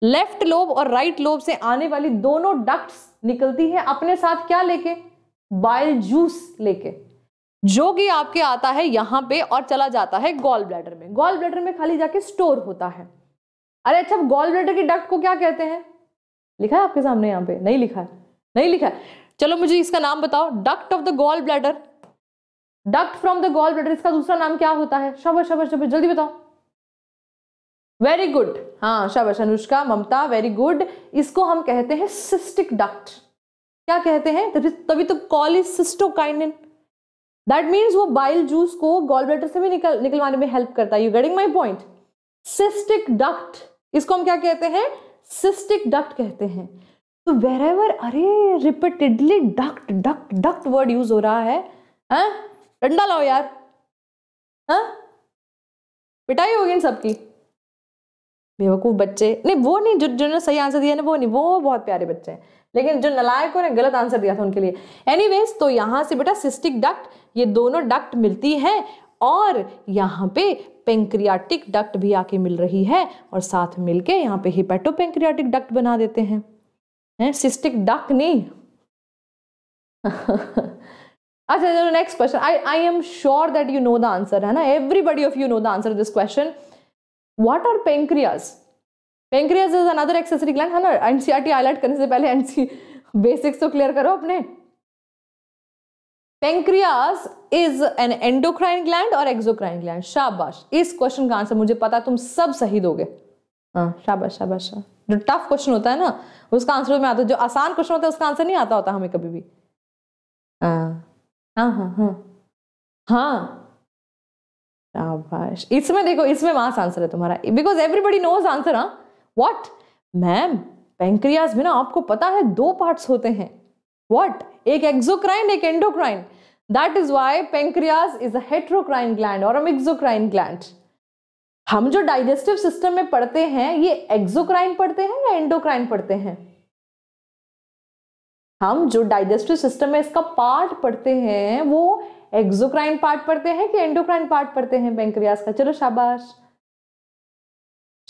लेफ्ट लोब और राइट right लोब से आने वाली दोनों डक्ट्स निकलती हैं अपने साथ क्या लेके बाइल जूस लेके जो कि आपके आता है यहां पे और चला जाता है गॉल ब्लैडर में गॉल ब्लैडर में खाली जाके स्टोर होता है अरे अच्छा गॉल ब्लेडर की डक्ट को क्या कहते हैं लिखा है आपके सामने यहाँ पे नहीं लिखा है नहीं लिखा है चलो मुझे इसका नाम बताओ duct of the gall bladder duct from the gall bladder इसका दूसरा नाम क्या होता है शबर शबर शबर जल्दी बताओ वेरी गुड हाँ शबश अनुष्का ममता वेरी गुड इसको हम कहते हैं सिस्टिक डक्ट क्या कहते हैं तभी तभी तो call is cystokinin that means वो बाइल जूस को गॉल ब्लेटर से भी निकल निकलवाने में हेल्प करता है you getting my point cystic duct इसको हम क्या कहते हैं सिस्टिक डक्ट कहते हैं तो वेर एवर अरे repeatedly duct duct duct word use हो रहा है हाँ? डंडा लाओ यार हा? पिटाई होगी इन सबकी बेवकूफ़ बच्चे नहीं वो नहीं जो जिन्होंने सही आंसर दिया ना वो नहीं वो बहुत प्यारे बच्चे हैं लेकिन जो नलायकों ने गलत आंसर दिया था उनके लिए एनीवेज तो यहाँ से बेटा सिस्टिक डक्ट ये दोनों डक्ट मिलती है और यहाँ पे पेंक्रियाटिक डक्ट भी आके मिल रही है और साथ मिलके के यहाँ पे हिपेटो पेंक्रियाटिक डक्ट बना देते हैं है? सिस्टिक डक्ट नहीं अच्छा चलो next question I I am sure that you know the answer है ना everybody of you know the answer this question what are pancreas pancreas is another accessory gland है ना एनसीईआरटी हाईलाइट e करने से पहले एनसी बेसिक्स e तो clear करो अपने pancreas is an endocrine gland और एक्सोक्राइन ग्लैंड शाबाश इस क्वेश्चन का आंसर मुझे पता तुम सब सही दोगे हाँ शाबाश शाबाश जो टफ क्वेश्चन होता है ना उसका आंसर में आता है जो आसान क्वेश्चन होता है उसका आंसर नहीं आता होता हमें कभी भी हाँ हाँ हाँ हाँ, हाँ। शाबाश इसमें देखो इसमें मास आंसर है तुम्हारा बिकॉज एवरीबडी नोज आंसर हाँ वॉट मैम पेंक्रियाज में ना आपको पता है दो पार्ट्स होते हैं वॉट एक एक्सोक्राइन एक endocrine that is why pancreas is heterocrine gland और हम ग्लैंड हम जो डाइजेस्टिव सिस्टम में पढ़ते हैं ये एक्सोक्राइन पढ़ते हैं या एंडोक्राइन पढ़ते हैं हम जो डाइजेस्टिव सिस्टम में इसका पार्ट पढ़ते हैं वो एक्सोक्राइन पार्ट पढ़ते हैं कि एंडोक्राइन पार्ट पढ़ते हैं पेंक्रियाज का चलो शाबाश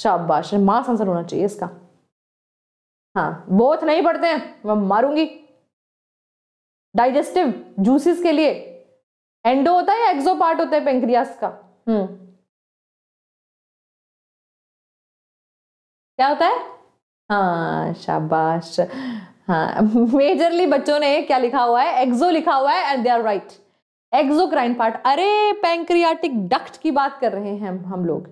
शाबाश मास आंसर होना चाहिए इसका हाँ बोथ नहीं पढ़ते हैं मैं मारूंगी डाइजेस्टिव जूसेस के लिए एंडो होता है या एक्सो पार्ट होता है पेंक्रियास का हम्म क्या होता है हाँ शाबाश हाँ मेजरली बच्चों ने क्या लिखा हुआ है एक्सो लिखा हुआ है and they are right exocrine part अरे पेंक्रियाटिक डक्ट की बात कर रहे हैं हम हम लोग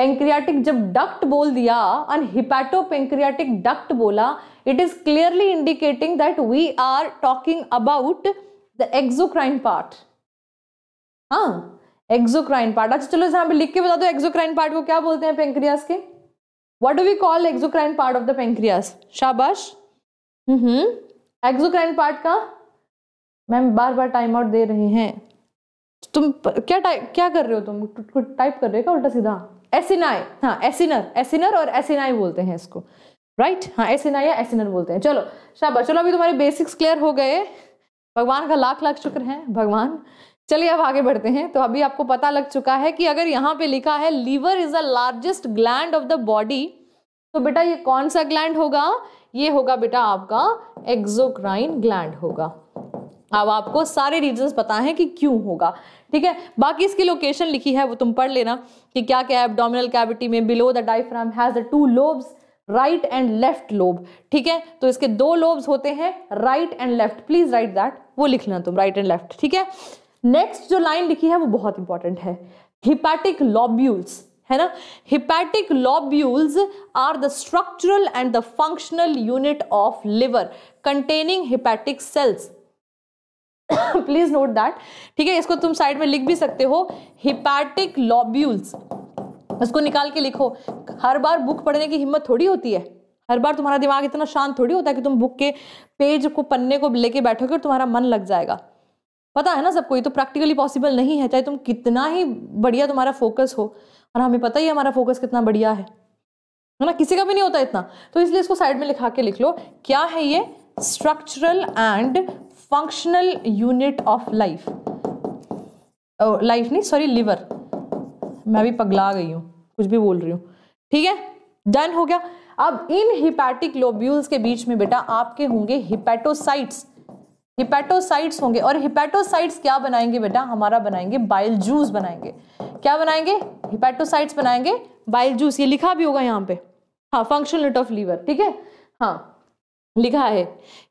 पेंक्रियाटिक जब डक्ट बोल दिया अन हिपैटोपेंक्रियाटिक डक्ट बोला it is clearly indicating that we are talking about the exocrine part हाँ एक्सोक्राइन पार्ट अच्छा चलो यहां पर लिख के बता दो एक्सोक्राइन पार्ट को क्या बोलते हैं पेंक्रियास के what do we call exocrine part of the pancreas शाबाश हम्म एक्सोक्राइन पार्ट का मैम बार बार टाइम आउट दे रहे हैं तुम क्या टाइप क्या कर रहे हो तुम टाइप कर रहे हो क्या उल्टा सीधा एसिनाई हाँ एसिनर एसिनर और एसिनाई बोलते हैं इसको राइट हाँ एसिनाई या एसिनर बोलते हैं चलो शाबाश चलो अभी तुम्हारे बेसिक्स क्लियर हो गए भगवान का लाख लाख शुक्र है भगवान चलिए अब आगे बढ़ते हैं तो अभी आपको पता लग चुका है कि अगर यहाँ पे लिखा है liver is the largest gland of the body तो बेटा ये कौन सा ग्लैंड होगा ये होगा बेटा आपका एक्जोक्राइन ग्लैंड होगा अब आपको सारे रीजंस पता हैं कि क्यों होगा ठीक है बाकी इसकी लोकेशन लिखी है वो तुम पढ़ लेना कि क्या क्या एबडोमिनल कैविटी में below the diaphragm has the two lobes right and left lobe ठीक है तो इसके दो लोब्स होते हैं right and left please write that वो लिखना तुम राइट एंड लेफ्ट ठीक है नेक्स्ट जो लाइन लिखी है वो बहुत इंपॉर्टेंट है हिपैटिक लॉब्यूल्स है ना hepatic lobules are the structural and the functional unit of liver containing hepatic cells please note that ठीक है इसको तुम साइड में लिख भी सकते हो हिपैटिक लॉब्यूल्स इसको निकाल के लिखो हर बार बुक पढ़ने की हिम्मत थोड़ी होती है हर बार तुम्हारा दिमाग इतना शांत थोड़ी होता है कि तुम बुक के पेज को पन्ने को लेके बैठोगे और तुम्हारा मन लग जाएगा पता है ना सबको ये तो प्रैक्टिकली पॉसिबल नहीं है चाहे तुम कितना ही बढ़िया तुम्हारा फोकस हो और हमें पता ही हमारा फोकस कितना बढ़िया है है ना किसी का भी नहीं होता इतना तो इसलिए इसको साइड में लिखा के लिख लो क्या है ये structural and functional unit of life life नहीं सॉरी लिवर मैं भी पगला गई हूँ कुछ भी बोल रही हूँ ठीक है डन हो गया अब इन हिपैटिक लोब्यूल्स के बीच में बेटा आपके होंगे हिपैटोसाइट्स हिपैटोसाइट्स होंगे और हिपैटोसाइट्स क्या बनाएंगे बेटा हमारा बनाएंगे बाइल जूस बनाएंगे क्या बनाएंगे हिपैटोसाइट्स बनाएंगे बाइल जूस ये लिखा भी होगा यहाँ पे हाँ फंक्शनल यूनिट ऑफ लीवर ठीक है हाँ लिखा है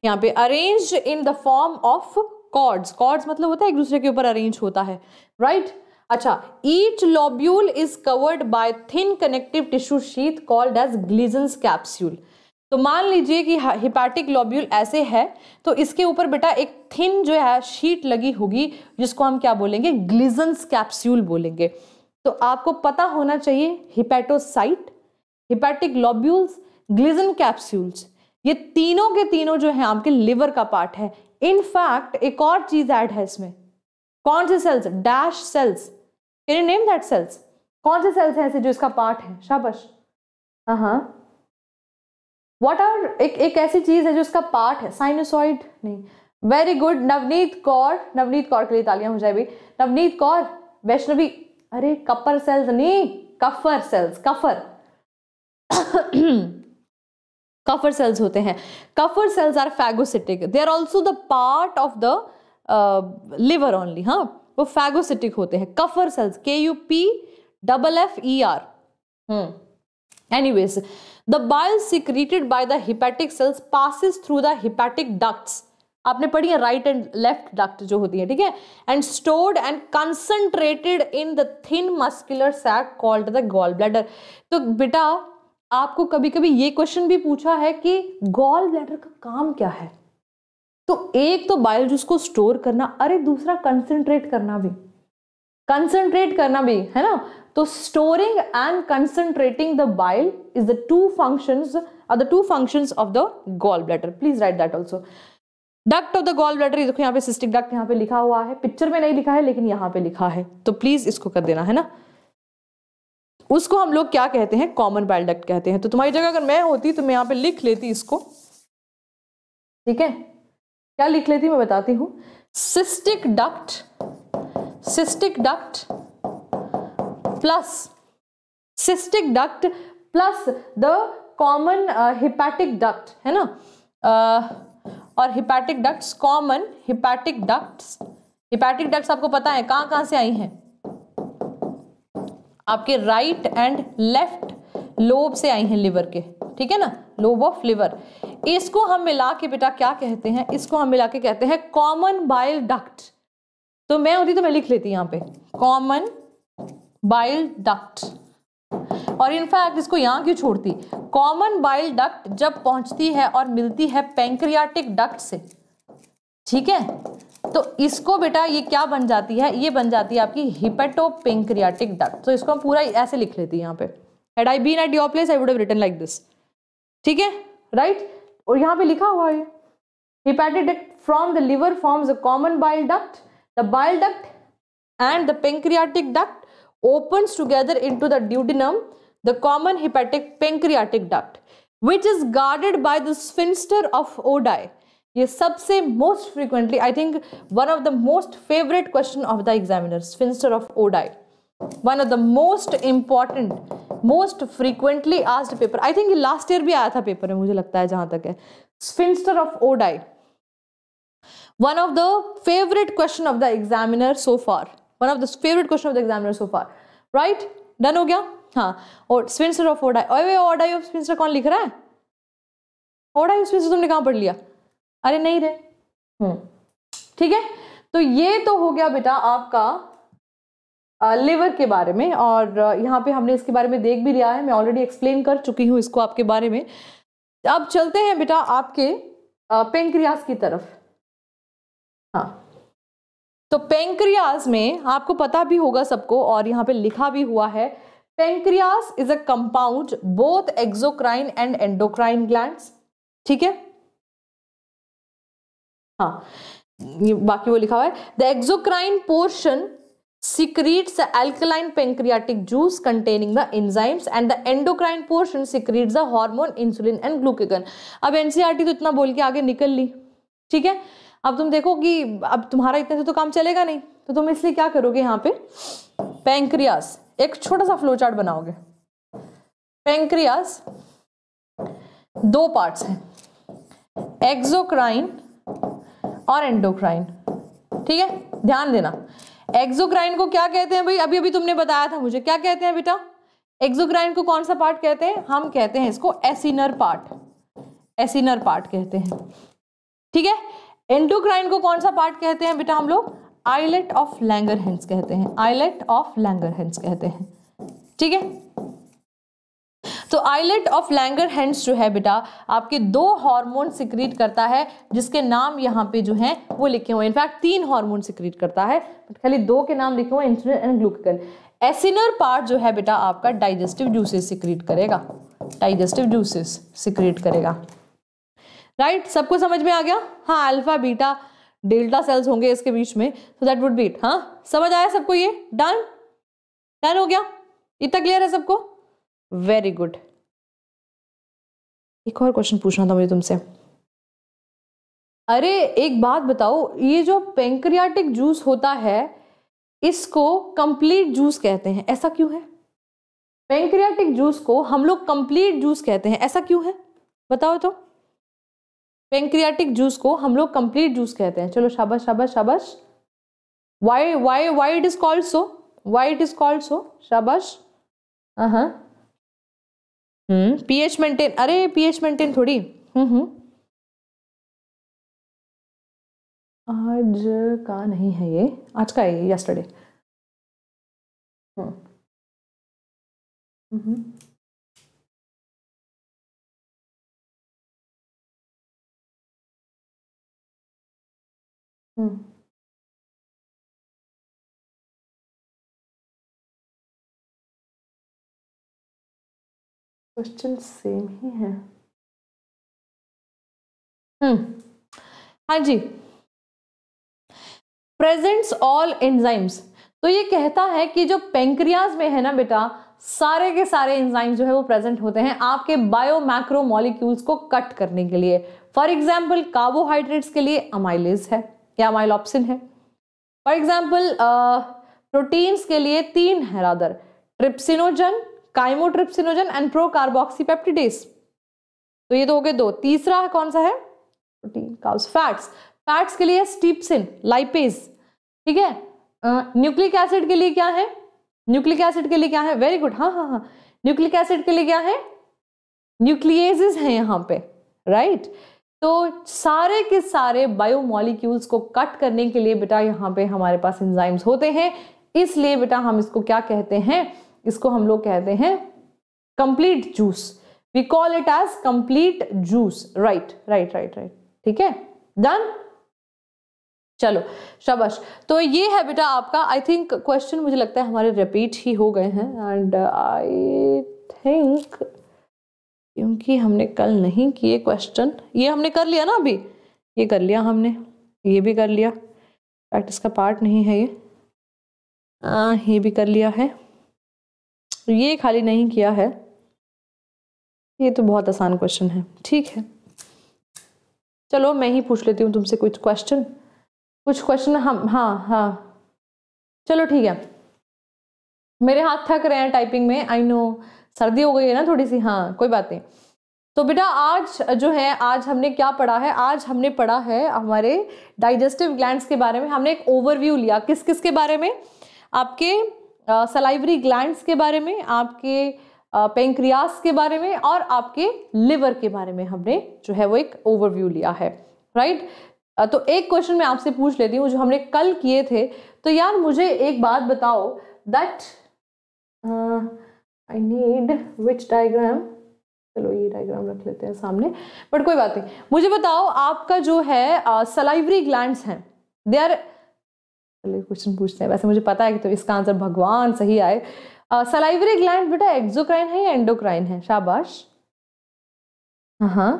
यहाँ पे arrange in the form of cords cords मतलब होता है एक दूसरे के ऊपर अरेंज होता है राइट right? अच्छा each lobule is covered by thin connective tissue sheet called as Glisson's capsule तो मान लीजिए कि हिपैटिक लॉब्यूल ऐसे है तो इसके ऊपर बेटा एक थिन जो है शीट लगी होगी जिसको हम क्या बोलेंगे ग्लिजन्स कैप्स्यूल बोलेंगे तो आपको पता होना चाहिए हिपैटोसाइट हिपैटिक लॉब्यूल्स ग्लिजन कैप्स्यूल्स ये तीनों के तीनों जो है आपके लिवर का पार्ट है इनफैक्ट एक और चीज ऐड है इसमें कौन से cells dash cells can you name that cells कौन से सेल्स हैं ऐसे जो इसका पार्ट है शाबश हाँ वट आर एक एक ऐसी चीज है जो इसका पार्ट है साइनोसॉइड नहीं वेरी गुड नवनीत कौर नवनीत कौर के लिए तालियां हो जाए भी नवनीत कौर वैष्णवी अरे कपर सेल्स नहीं कफर सेल्स कफर कफर सेल्स होते हैं Kupffer cells are phagocytic they are also the part of the liver only हाँ वो फैगोसिटिक होते हैं Kupffer cells K U P double F E R whereas the bile secreted by the hepatic cells passes through the hepatic ducts आपने पढ़ी है right and left duct जो होती है ठीक है and stored and concentrated in the thin muscular sac called the gall bladder तो बेटा आपको कभी कभी ये क्वेश्चन भी पूछा है कि गॉल ब्लैडर का काम क्या है तो एक तो बाइल जूस को स्टोर करना अरे दूसरा कंसंट्रेट करना भी कंसंट्रेट करना भी है ना तो storing and concentrating the bile is the two functions are the two functions of the gall bladder please write that also duct of the gall bladder देखो यहाँ पे सिस्टिक डक्ट यहाँ पे लिखा हुआ है पिक्चर में नहीं लिखा है लेकिन यहाँ पे लिखा है तो प्लीज इसको कर देना है ना उसको हम लोग क्या कहते हैं कॉमन बाइल डक्ट कहते हैं तो तुम्हारी जगह अगर मैं होती तो मैं यहाँ पे लिख लेती इसको ठीक है क्या लिख लेती मैं बताती हूँ cystic duct cystic duct plus cystic duct plus the common hepatic duct है ना uh, और hepatic ducts common hepatic ducts hepatic ducts आपको पता है कहाँ कहाँ से आई हैं आपके राइट एंड लेफ्ट लोब से आई हैं लिवर के ठीक है ना लोब ऑफ लिवर इसको हम मिला के बेटा क्या कहते हैं इसको हम मिला के कहते हैं कॉमन बाइल डक्ट तो मैं होती तो मैं लिख लेती यहां पे कॉमन बाइल डक्ट और इनफैक्ट इसको यहां क्यों छोड़ती कॉमन बाइल डक्ट जब पहुंचती है और मिलती है पेंक्रियाटिक डक्ट से ठीक है तो इसको बेटा ये क्या बन जाती है ये बन जाती है आपकी हिपेटोपेंक्रियाटिक डट तो इसको हम पूरा ऐसे लिख लेते हैं यहाँ पे had I been at your place I would return like this ठीक है राइट और यहाँ पे लिखा हुआ है hepatic duct from the liver forms a common bile duct the bile duct and the pancreatic duct open together in to the duodenum the common hepatic pancreatic duct which is guarded by the sphincter of Oddi ये सबसे most frequently I think one of the most favourite question of the examiner sphincter of Oddi one of the most important most frequently asked paper I think last year भी आया था paper में मुझे लगता है जहां तक है sphincter of Oddi one of the favourite question of the examiner so far one of the favourite question of the examiner so far right done हो गया हाँ और sphincter of Oddi Oddi of sphincter कौन लिख रहा है ODI of स्पिंसर तुमने कहाँ पढ़ लिया अरे नहीं रे हम्म। ठीक है तो ये तो हो गया बेटा आपका लिवर के बारे में और यहाँ पे हमने इसके बारे में देख भी लिया है मैं ऑलरेडी एक्सप्लेन कर चुकी हूँ इसको आपके बारे में अब चलते हैं बेटा आपके पेंक्रियास की तरफ हाँ तो पेंक्रियाज में आपको पता भी होगा सबको और यहाँ पे लिखा भी हुआ है pancreas is a compound both exocrine and endocrine gland ठीक है हाँ ये बाकी वो लिखा हुआ है the exocrine portion secretes alkaline pancreatic juice containing the enzymes and the endocrine portion secretes the hormone insulin and glucagon अब एनसीईआरटी e तो इतना बोल के आगे निकल ली ठीक है अब तुम देखो कि अब तुम्हारा इतने से तो काम चलेगा नहीं तो तुम इसलिए क्या करोगे यहाँ पे पेंक्रियास एक छोटा सा फ्लो चार्ट बनाओगे पेंक्रियास दो पार्ट्स हैं एक्सोक्राइन और एंडोक्राइन ठीक है ध्यान देना एक्सोक्राइन को क्या कहते हैं भाई अभी अभी तुमने बताया था मुझे क्या कहते हैं बेटा एक्सोक्राइन को कौन सा पार्ट कहते हैं हम कहते हैं इसको एसिनर पार्ट एसिनर पार्ट कहते हैं ठीक है एंडोक्राइन को कौन सा पार्ट कहते हैं बेटा हम लोग आइलेट ऑफ लैंगर कहते हैं आइलेट ऑफ लैंगर कहते हैं ठीक है तो आइलेट ऑफ लैंगर हैंड्स जो है बेटा आपके दो हार्मोन सिक्रीट करता है जिसके नाम यहाँ पे जो है वो लिखे हुए इनफैक्ट तीन हार्मोन सिक्रीट करता है खाली दो के नाम लिखे हुए insulin and glucagon acinar part जो है बेटा आपका डाइजेस्टिव जूसेस सिक्रीट करेगा डाइजेस्टिव जूसेस सिक्रीट करेगा राइट right? सबको समझ में आ गया हाँ अल्फा बीटा डेल्टा सेल्स होंगे इसके बीच में सो दैट वुड बीट हाँ समझ आया सबको ये डन डन हो गया इतना क्लियर है सबको वेरी गुड एक और क्वेश्चन पूछना था मुझे तुमसे अरे एक बात बताओ ये जो पेंक्रियाटिक जूस होता है इसको कंप्लीट जूस कहते हैं ऐसा क्यों है पेंक्रियाटिक जूस को हम लोग कंप्लीट जूस कहते हैं ऐसा क्यों है बताओ तो पेंक्रियाटिक जूस को हम लोग कंप्लीट जूस कहते हैं चलो शाबाश शाबाश शाबाश why why why it is called so why it is called so शाबाश हाँ हम्म, पीएच मेंटेन अरे पीएच मेंटेन थोड़ी हम्म, हम्म आज का नहीं है ये आज का है ये yesterday hmm, hmm. Question same ही है हम्म हाँ जी प्रेजेंट्स ऑल एंजाइम्स तो ये कहता है कि जो पेंक्रियाज में है ना बेटा सारे के सारे एंजाइम्स जो है वो प्रेजेंट होते हैं आपके बायो मैक्रो मॉलिक्यूल्स को कट करने के लिए फॉर एग्जांपल कार्बोहाइड्रेट्स के लिए अमाइलेज है या अमाइलॉप्सिन है फॉर एग्जांपल प्रोटीन्स के लिए तीन है rather trypsinogen chymotrypsinogen and procarboxypeptidase तो ये तो हो गए दो तीसरा कौन सा है प्रोटीन काउस फैट्स फैट्स के लिए स्टीपसिन लाइपेज ठीक है न्यूक्लिक एसिड के लिए क्या है न्यूक्लिक एसिड के लिए क्या है वेरी गुड हाँ हाँ हाँ न्यूक्लिक एसिड के लिए क्या है न्यूक्लिएजेस है यहाँ पे राइट right? तो सारे के सारे बायोमोलिक्यूल्स को कट करने के लिए बेटा यहाँ पे हमारे पास इंजाइम्स होते हैं इसलिए बेटा हम इसको क्या कहते हैं इसको हम लोग कहते हैं complete juice we call it as complete juice right right right right ठीक है डन चलो शाबाश तो ये है बेटा आपका आई थिंक क्वेश्चन मुझे लगता है हमारे रिपीट ही हो गए हैं एंड आई थिंक क्योंकि हमने कल नहीं किए क्वेश्चन ये हमने कर लिया ना अभी ये कर लिया हमने ये भी कर लिया प्रैक्टिस का पार्ट नहीं है ये आ, हाँ, ये भी कर लिया है तो ये खाली नहीं किया है ये तो बहुत आसान क्वेश्चन है ठीक है चलो मैं ही पूछ लेती हूँ तुमसे कुछ क्वेश्चन कुछ क्वेश्चन हम हाँ हाँ चलो ठीक है मेरे हाथ थक रहे हैं टाइपिंग में आई नो सर्दी हो गई है ना थोड़ी सी हाँ कोई बात नहीं तो बेटा आज जो है आज हमने क्या पढ़ा है आज हमने पढ़ा है हमारे डाइजेस्टिव ग्लैंड्स के बारे में हमने एक ओवरव्यू लिया किस किस के बारे में आपके सलाइवरी ग्लैंड्स के बारे में आपके पेंक्रियास के बारे में और आपके लिवर के बारे में हमने जो है वो एक ओवरव्यू लिया है राइट तो एक क्वेश्चन मैं आपसे पूछ लेती हूँ जो हमने कल किए थे तो यार मुझे एक बात बताओ that I need which diagram चलो ये डायग्राम रख लेते हैं सामने बट कोई बात नहीं मुझे बताओ आपका जो है सलाइवरी ग्लैंड्स हैं दे आर चलिए क्वेश्चन पूछते हैं वैसे मुझे पता है कि तो इसका आंसर भगवान सही आए सलाइवरी ग्लैंड बेटा एक्जोक्राइन है या एंडोक्राइन है शाबाश हाँ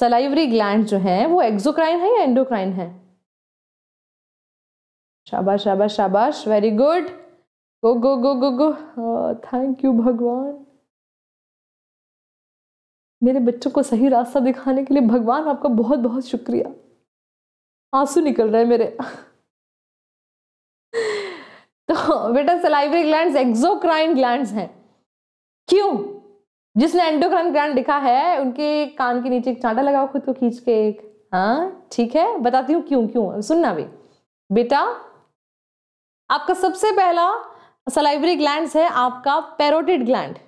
सलाइवरी ग्लैंड जो है वो एक्जोक्राइन है या एंडोक्राइन है शाबाश शाबाश शाबाश very good go go go go go thank you भगवान मेरे बच्चों को सही रास्ता दिखाने के लिए भगवान आपका बहुत बहुत शुक्रिया आंसू निकल रहे हैं मेरे तो बेटा सलाइवरी ग्लैंड एक्सोक्राइन ग्लैंड हैं क्यों जिसने एंडोक्राइन ग्लैंड लिखा है उनके कान के नीचे एक चांटा लगाओ खुद को खींच के एक हाँ ठीक है बताती हूँ क्यों क्यों सुनना भी बेटा आपका सबसे पहला सलाइवरी ग्लैंड है आपका पेरोटिड ग्लैंड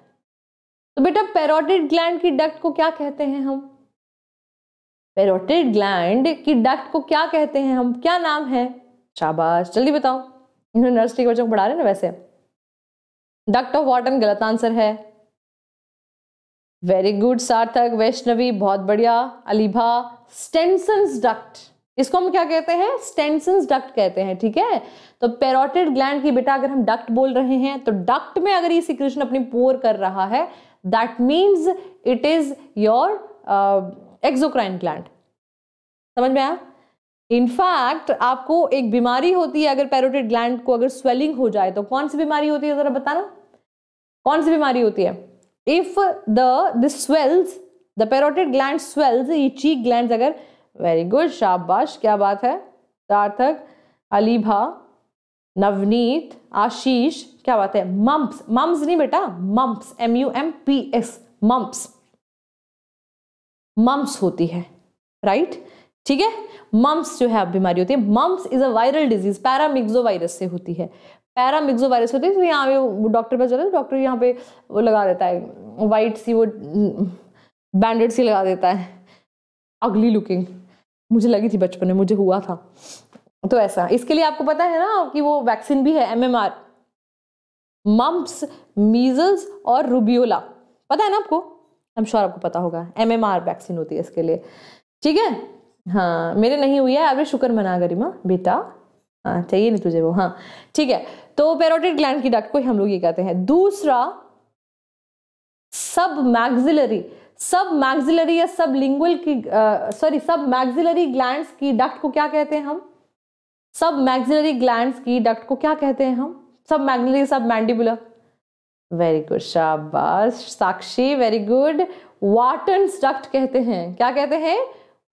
तो बेटा पेरोटिड ग्लैंड की डक्ट को क्या कहते हैं हम पेरोटिड ग्लैंड की डक्ट को क्या कहते हैं हम क्या नाम है शाबाश जल्दी बताओ नर्सरी के बच्चों को पढ़ा रहे ना वैसे डक्ट ऑफ वाटन गलत आंसर है वेरी गुड सार्थक वैष्णवी बहुत बढ़िया अलीभा स्टेंसन्स डक्ट इसको हम क्या कहते हैं स्टेंसन्स डक्ट कहते हैं ठीक है तो पेरोटेड ग्लैंड की बेटा अगर हम डक्ट बोल रहे हैं तो डक्ट में अगर ये सिक्रेशन अपनी पोर कर रहा है that means it is your exocrine gland समझ में आया इनफैक्ट आपको एक बीमारी होती है अगर पैरोटिड ग्लैंड को अगर स्वेलिंग हो जाए तो कौन सी बीमारी होती है जरा बताना कौन सी बीमारी होती है if the this swells the parotid gland swells ये चीक ग्लैंड अगर वेरी गुड शाबाश क्या बात है सार्थक अलीभा नवनीत आशीष क्या बात है मम्प्स मम्प्स नहीं बेटा mumps M U M P S mumps mumps होती है राइट right? ठीक है मम्स जो है बीमारी होती है mumps is a viral disease paramyxovirus से होती है पैरामिक्सो वायरस होती है तो यहाँ पे डॉक्टर पास जाता है डॉक्टर यहाँ पे वो लगा देता है वाइट सी वो बैंडेड सी लगा देता है अगली लुकिंग मुझे लगी थी बचपन में मुझे हुआ था तो ऐसा इसके लिए आपको पता है ना कि वो वैक्सीन भी है M M R mumps measles और रूबियोला पता है ना आपको आई एम श्योर आपको पता होगा एम एम आर वैक्सीन होती है इसके लिए ठीक है हाँ मेरे नहीं हुई है अभी शुक्र मना गरिमा बेटा हाँ चाहिए नहीं तुझे वो हाँ ठीक है तो पेरोटिड ग्लैंड की डक्ट को हम लोग ये कहते हैं दूसरा सब मैग्जिलरी सब मैग्जिलरी या सब लिंगुअल की सॉरी सब मैग्जिलरी ग्लैंड की डक्ट को क्या कहते हैं हम सब मैग्जिलरी ग्लैंड की डक्ट को क्या कहते हैं हम सब मैग्जिलरी सब मैंडिबुलर वेरी गुड शाबाश Sakshi very good Wharton duct कहते हैं क्या कहते हैं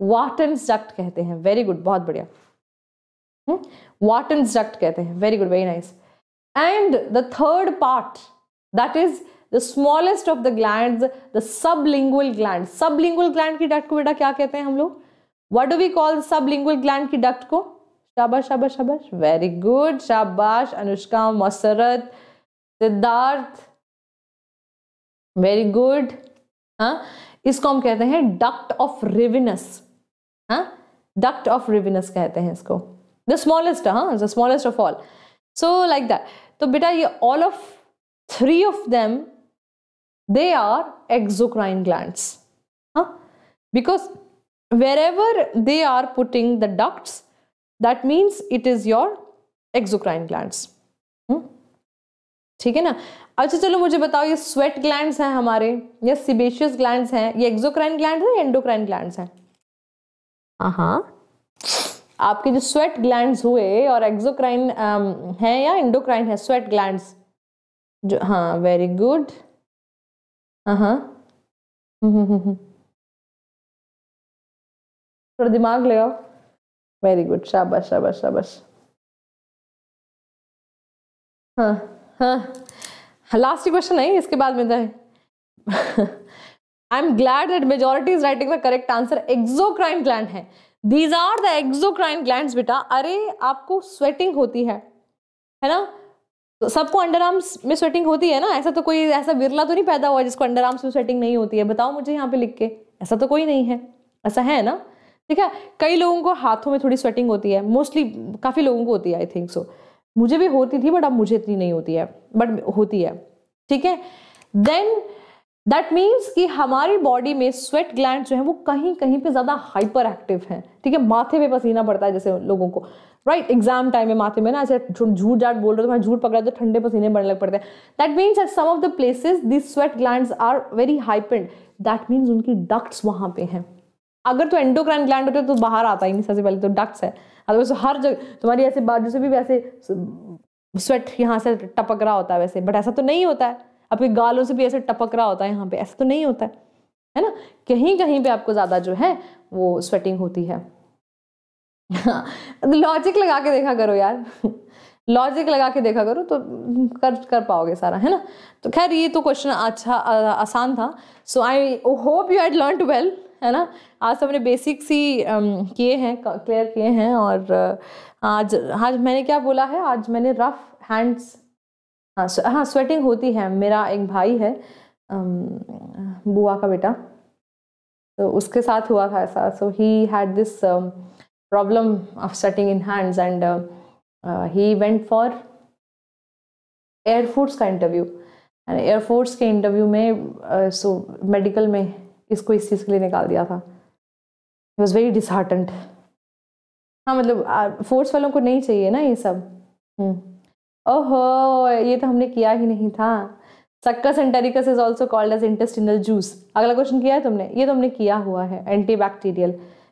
वाटन्स डक्ट कहते हैं वेरी गुड बहुत बढ़िया वाटन्स हम्म, डक्ट कहते हैं very good very nice and the third part that is the smallest of the gland the lingual gland lingual gland की डक्ट को बेटा क्या कहते हैं हम लोग what do we call lingual gland की डक्ट को शाबाश शाबाश शाबाश वेरी गुड शाबाश अनुष्का मसरत सिद्धार्थ वेरी गुड हाँ इसको हम कहते हैं डक्ट ऑफ रिविनस हाँ डक्ट ऑफ रिविनस कहते हैं इसको द स्मॉलेस्ट हाँ the smallest of all so like that तो बेटा ये all of three of them they are exocrine glands हाँ because ever they are putting the ducts that means it is your exocrine glands हाँ? hmm? ठीक है ना अच्छा चलो मुझे बताओ ये स्वेट ग्लैंड्स हैं हमारे या सिबेशियस ग्लैंड्स हैं ये एक्सोक्राइन ग्लैंड्स हैं एंडोक्राइन ग्लैंड्स हैं हाँ आपके जो स्वेट ग्लैंड्स हुए और एक्सोक्राइन um, है या इंडोक्राइन है स्वेट ग्लैंड्स जो हाँ वेरी गुड हाँ थोड़ा दिमाग ले आओ वेरी गुड शाबाश शाबाश शाबाश हाँ हाँ लास्ट क्वेश्चन है इसके बाद में तो I am glad that majority is writing the correct answer exocrine gland है these are the exocrine gland बेटा अरे आपको स्वेटिंग होती है है ना तो सबको अंडर आर्म्स में स्वेटिंग होती है ना ऐसा तो कोई ऐसा विरला तो नहीं पैदा हुआ जिसको अंडर आर्म्स में स्वेटिंग नहीं होती है बताओ मुझे यहाँ पे लिख के ऐसा तो कोई नहीं है ऐसा है ना ठीक है कई लोगों को हाथों में थोड़ी स्वेटिंग होती है मोस्टली काफ़ी लोगों को होती है आई थिंक सो मुझे भी होती थी बट अब मुझे इतनी नहीं होती है बट होती है ठीक है देन दैट मीन्स कि हमारी बॉडी में स्वेट ग्लैंड जो है वो कहीं कहीं पे ज़्यादा हाइपर एक्टिव है ठीक है माथे पे पसीना पड़ता है जैसे लोगों को राइट एग्जाम टाइम में माथे में ना ऐसे झूठ झाट बोल रहे हो तो मैं झूठ पकड़ा तो ठंडे पसीने बढ़ने लग पड़ते हैं that means at some of the places this sweat gland are very hyped that means उनकी डक्ट्स वहां पे हैं अगर तो एंडोक्राइन ग्लैंड होते तो बाहर आता ही नहीं सबसे पहले तो डक्ट्स है अदरवाइज हर जगह तुम्हारी ऐसे बाजू से भी वैसे स्वेट यहाँ से टपक रहा होता है वैसे बट ऐसा तो नहीं होता है आपके गालों से भी ऐसे टपक रहा होता है यहाँ पे ऐसा तो नहीं होता है है ना कहीं कहीं पे आपको ज़्यादा जो है वो स्वेटिंग होती है लॉजिक लगा के देखा करो यार लॉजिक लगा के देखा करो तो कर कर पाओगे सारा है ना तो खैर ये तो क्वेश्चन अच्छा आसान था so I hope you had learn well है ना आज तो हमने बेसिक्स ही किए हैं क्लियर किए हैं और आज आज मैंने क्या बोला है आज मैंने रफ हैंड्स हाँ हाँ स्वेटिंग होती है मेरा एक भाई है बुआ का बेटा तो उसके साथ हुआ था ऐसा so he had this problem of sweating in hands and he went for air force का इंटरव्यू एंड एयरफोर्स के इंटरव्यू में सो uh, मेडिकल में इसको इस चीज़ के लिए निकाल दिया था वॉज वेरी डिसहार्टेंट हाँ मतलब फोर्स वालों को नहीं चाहिए ना ये सब हम्म ओहो ये तो हमने किया ही नहीं था succus entericus is also called as intestinal juice अगला क्वेश्चन किया है तुमने ये तो हमने किया हुआ है एंटीबैक्टीरियल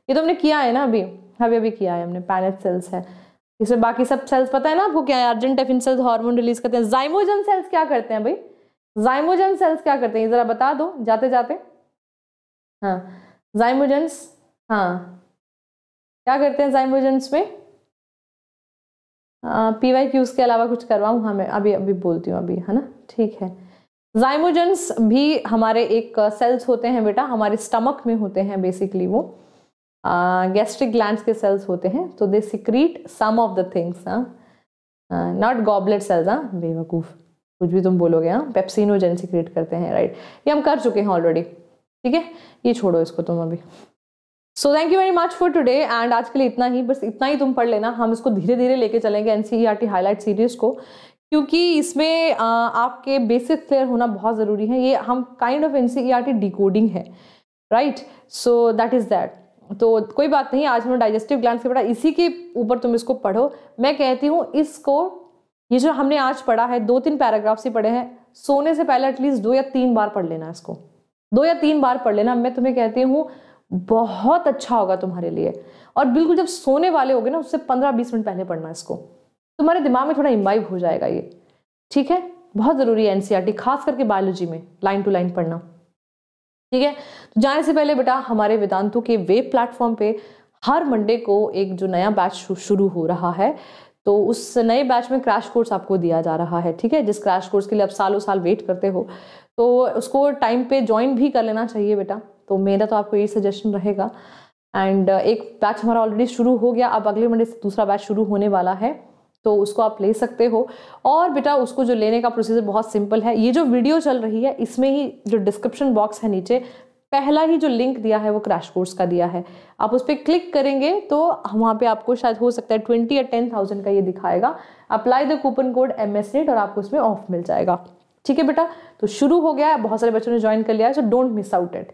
ये तो हमने किया है ना अभी अभी अभी किया है हमने पैनेट सेल्स है इसमें बाकी सब सेल्स पता है ना आपको क्या है argentaffin cells hormone release करते हैं जाइमोजन सेल्स क्या करते हैं भाई जाइमोजन सेल्स क्या करते हैं जरा बता दो जाते जाते हाँ जाइमोजन्स हाँ क्या करते हैं जाइमोजन्स में पी वाई क्यूज के अलावा कुछ करवाऊँ हाँ मैं अभी अभी बोलती हूँ अभी है ना ठीक है जाइमोजेंस भी हमारे एक सेल्स होते हैं बेटा हमारे स्टमक में होते हैं बेसिकली वो गैस्ट्रिक ग्लैंड के सेल्स होते हैं तो they secrete some of the things not goblet cells हाँ, हाँ बेवकूफ़ कुछ भी तुम बोलोगे हाँ पेप्सिनोजेंस सिक्रीट करते हैं राइट ये हम कर चुके हैं ऑलरेडी ठीक है ये छोड़ो इसको तुम अभी so thank you very much for today and आज के लिए इतना ही बस इतना ही तुम पढ़ लेना हम इसको धीरे धीरे लेके चलेंगे एन सी हाईलाइट सीरीज को क्योंकि इसमें आपके बेसिक क्लियर होना बहुत ज़रूरी है ये हम kind of N C decoding है right so that is that तो कोई बात नहीं आज हमें डाइजेस्टिव ग्लैंड से पढ़ा इसी के ऊपर तुम इसको पढ़ो मैं कहती हूँ इसको ये जो हमने आज पढ़ा है दो तीन पैराग्राफ से पढ़े हैं सोने से पहले एटलीस्ट दो या तीन बार पढ़ लेना इसको दो या तीन बार पढ़ लेना मैं तुम्हें कहती हूँ बहुत अच्छा होगा तुम्हारे लिए और बिल्कुल जब सोने वाले होगे ना उससे पंद्रह बीस मिनट पहले पढ़ना इसको तुम्हारे दिमाग में थोड़ा इम्बाइव हो जाएगा ये ठीक है बहुत ज़रूरी है टी e खास करके बायोलॉजी में लाइन टू लाइन पढ़ना ठीक है तो जाने से पहले बेटा हमारे वेदांतों के वेब प्लेटफॉर्म पे हर मंडे को एक जो नया बैच शुरू हो रहा है तो उस नए बैच में क्रैश कोर्स आपको दिया जा रहा है ठीक है जिस क्रैश कोर्स के लिए आप सालों साल वेट करते हो तो उसको टाइम पे ज्वाइन भी कर लेना चाहिए बेटा तो मेरा तो आपको यही सजेशन रहेगा एंड uh, एक बैच हमारा ऑलरेडी शुरू हो गया अब अगले मंडे से दूसरा बैच शुरू होने वाला है तो उसको आप ले सकते हो और बेटा उसको जो लेने का प्रोसीजर बहुत सिंपल है ये जो वीडियो चल रही है इसमें ही जो डिस्क्रिप्शन बॉक्स है नीचे पहला ही जो लिंक दिया है वो क्रैश कोर्स का दिया है आप उस पर क्लिक करेंगे तो वहाँ पे आपको शायद हो सकता है ट्वेंटी या टेन थाउजेंड का ये दिखाएगा apply the coupon code M S net और आपको उसमें ऑफ मिल जाएगा ठीक है बेटा तो शुरू हो गया है बहुत सारे बच्चों ने ज्वाइन कर लिया है so don't miss out it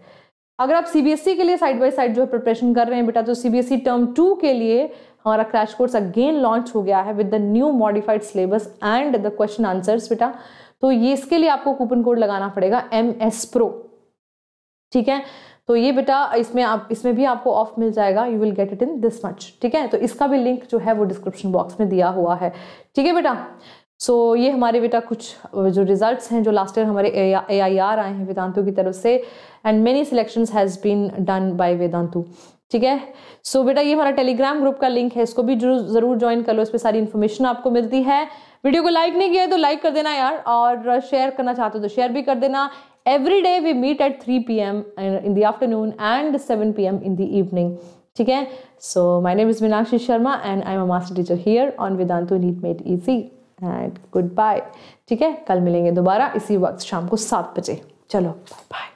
अगर आप सीबीएसई e के लिए साइड बाय साइड जो है प्रिपरेशन कर रहे हैं बेटा तो सीबीएसई टर्म टू के लिए हमारा क्रैश कोर्स अगेन लॉन्च हो गया है with the new modified syllabus and the question answers बेटा तो ये इसके लिए आपको कूपन कोड लगाना पड़ेगा एम एस प्रो ठीक है तो ये बेटा इसमें आप इसमें भी आपको ऑफ मिल जाएगा you will get it in this much ठीक है तो इसका भी लिंक जो है वो डिस्क्रिप्शन बॉक्स में दिया हुआ है ठीक है बेटा सो so, ये हमारे बेटा कुछ जो रिजल्ट्स हैं जो लास्ट ईयर हमारे ए आई आर आए हैं वेदांतु की तरफ से and many selection has been done by Vedantu ठीक है सो so, बेटा ये हमारा टेलीग्राम ग्रुप का लिंक है इसको भी ज़रूर ज्वाइन कर लो इस पर सारी इन्फॉर्मेशन आपको मिलती है वीडियो को लाइक नहीं किया है तो लाइक कर देना यार और शेयर करना चाहते हो तो शेयर भी कर देना every day we meet at three P M in the afternoon and seven P M in the evening ठीक है so my name is Meenakshi Sharma and I am master teacher here on Vedantu NEET made easy and goodbye ठीक है कल मिलेंगे दोबारा इसी वक्त शाम को सात बजे चलो बाय बाय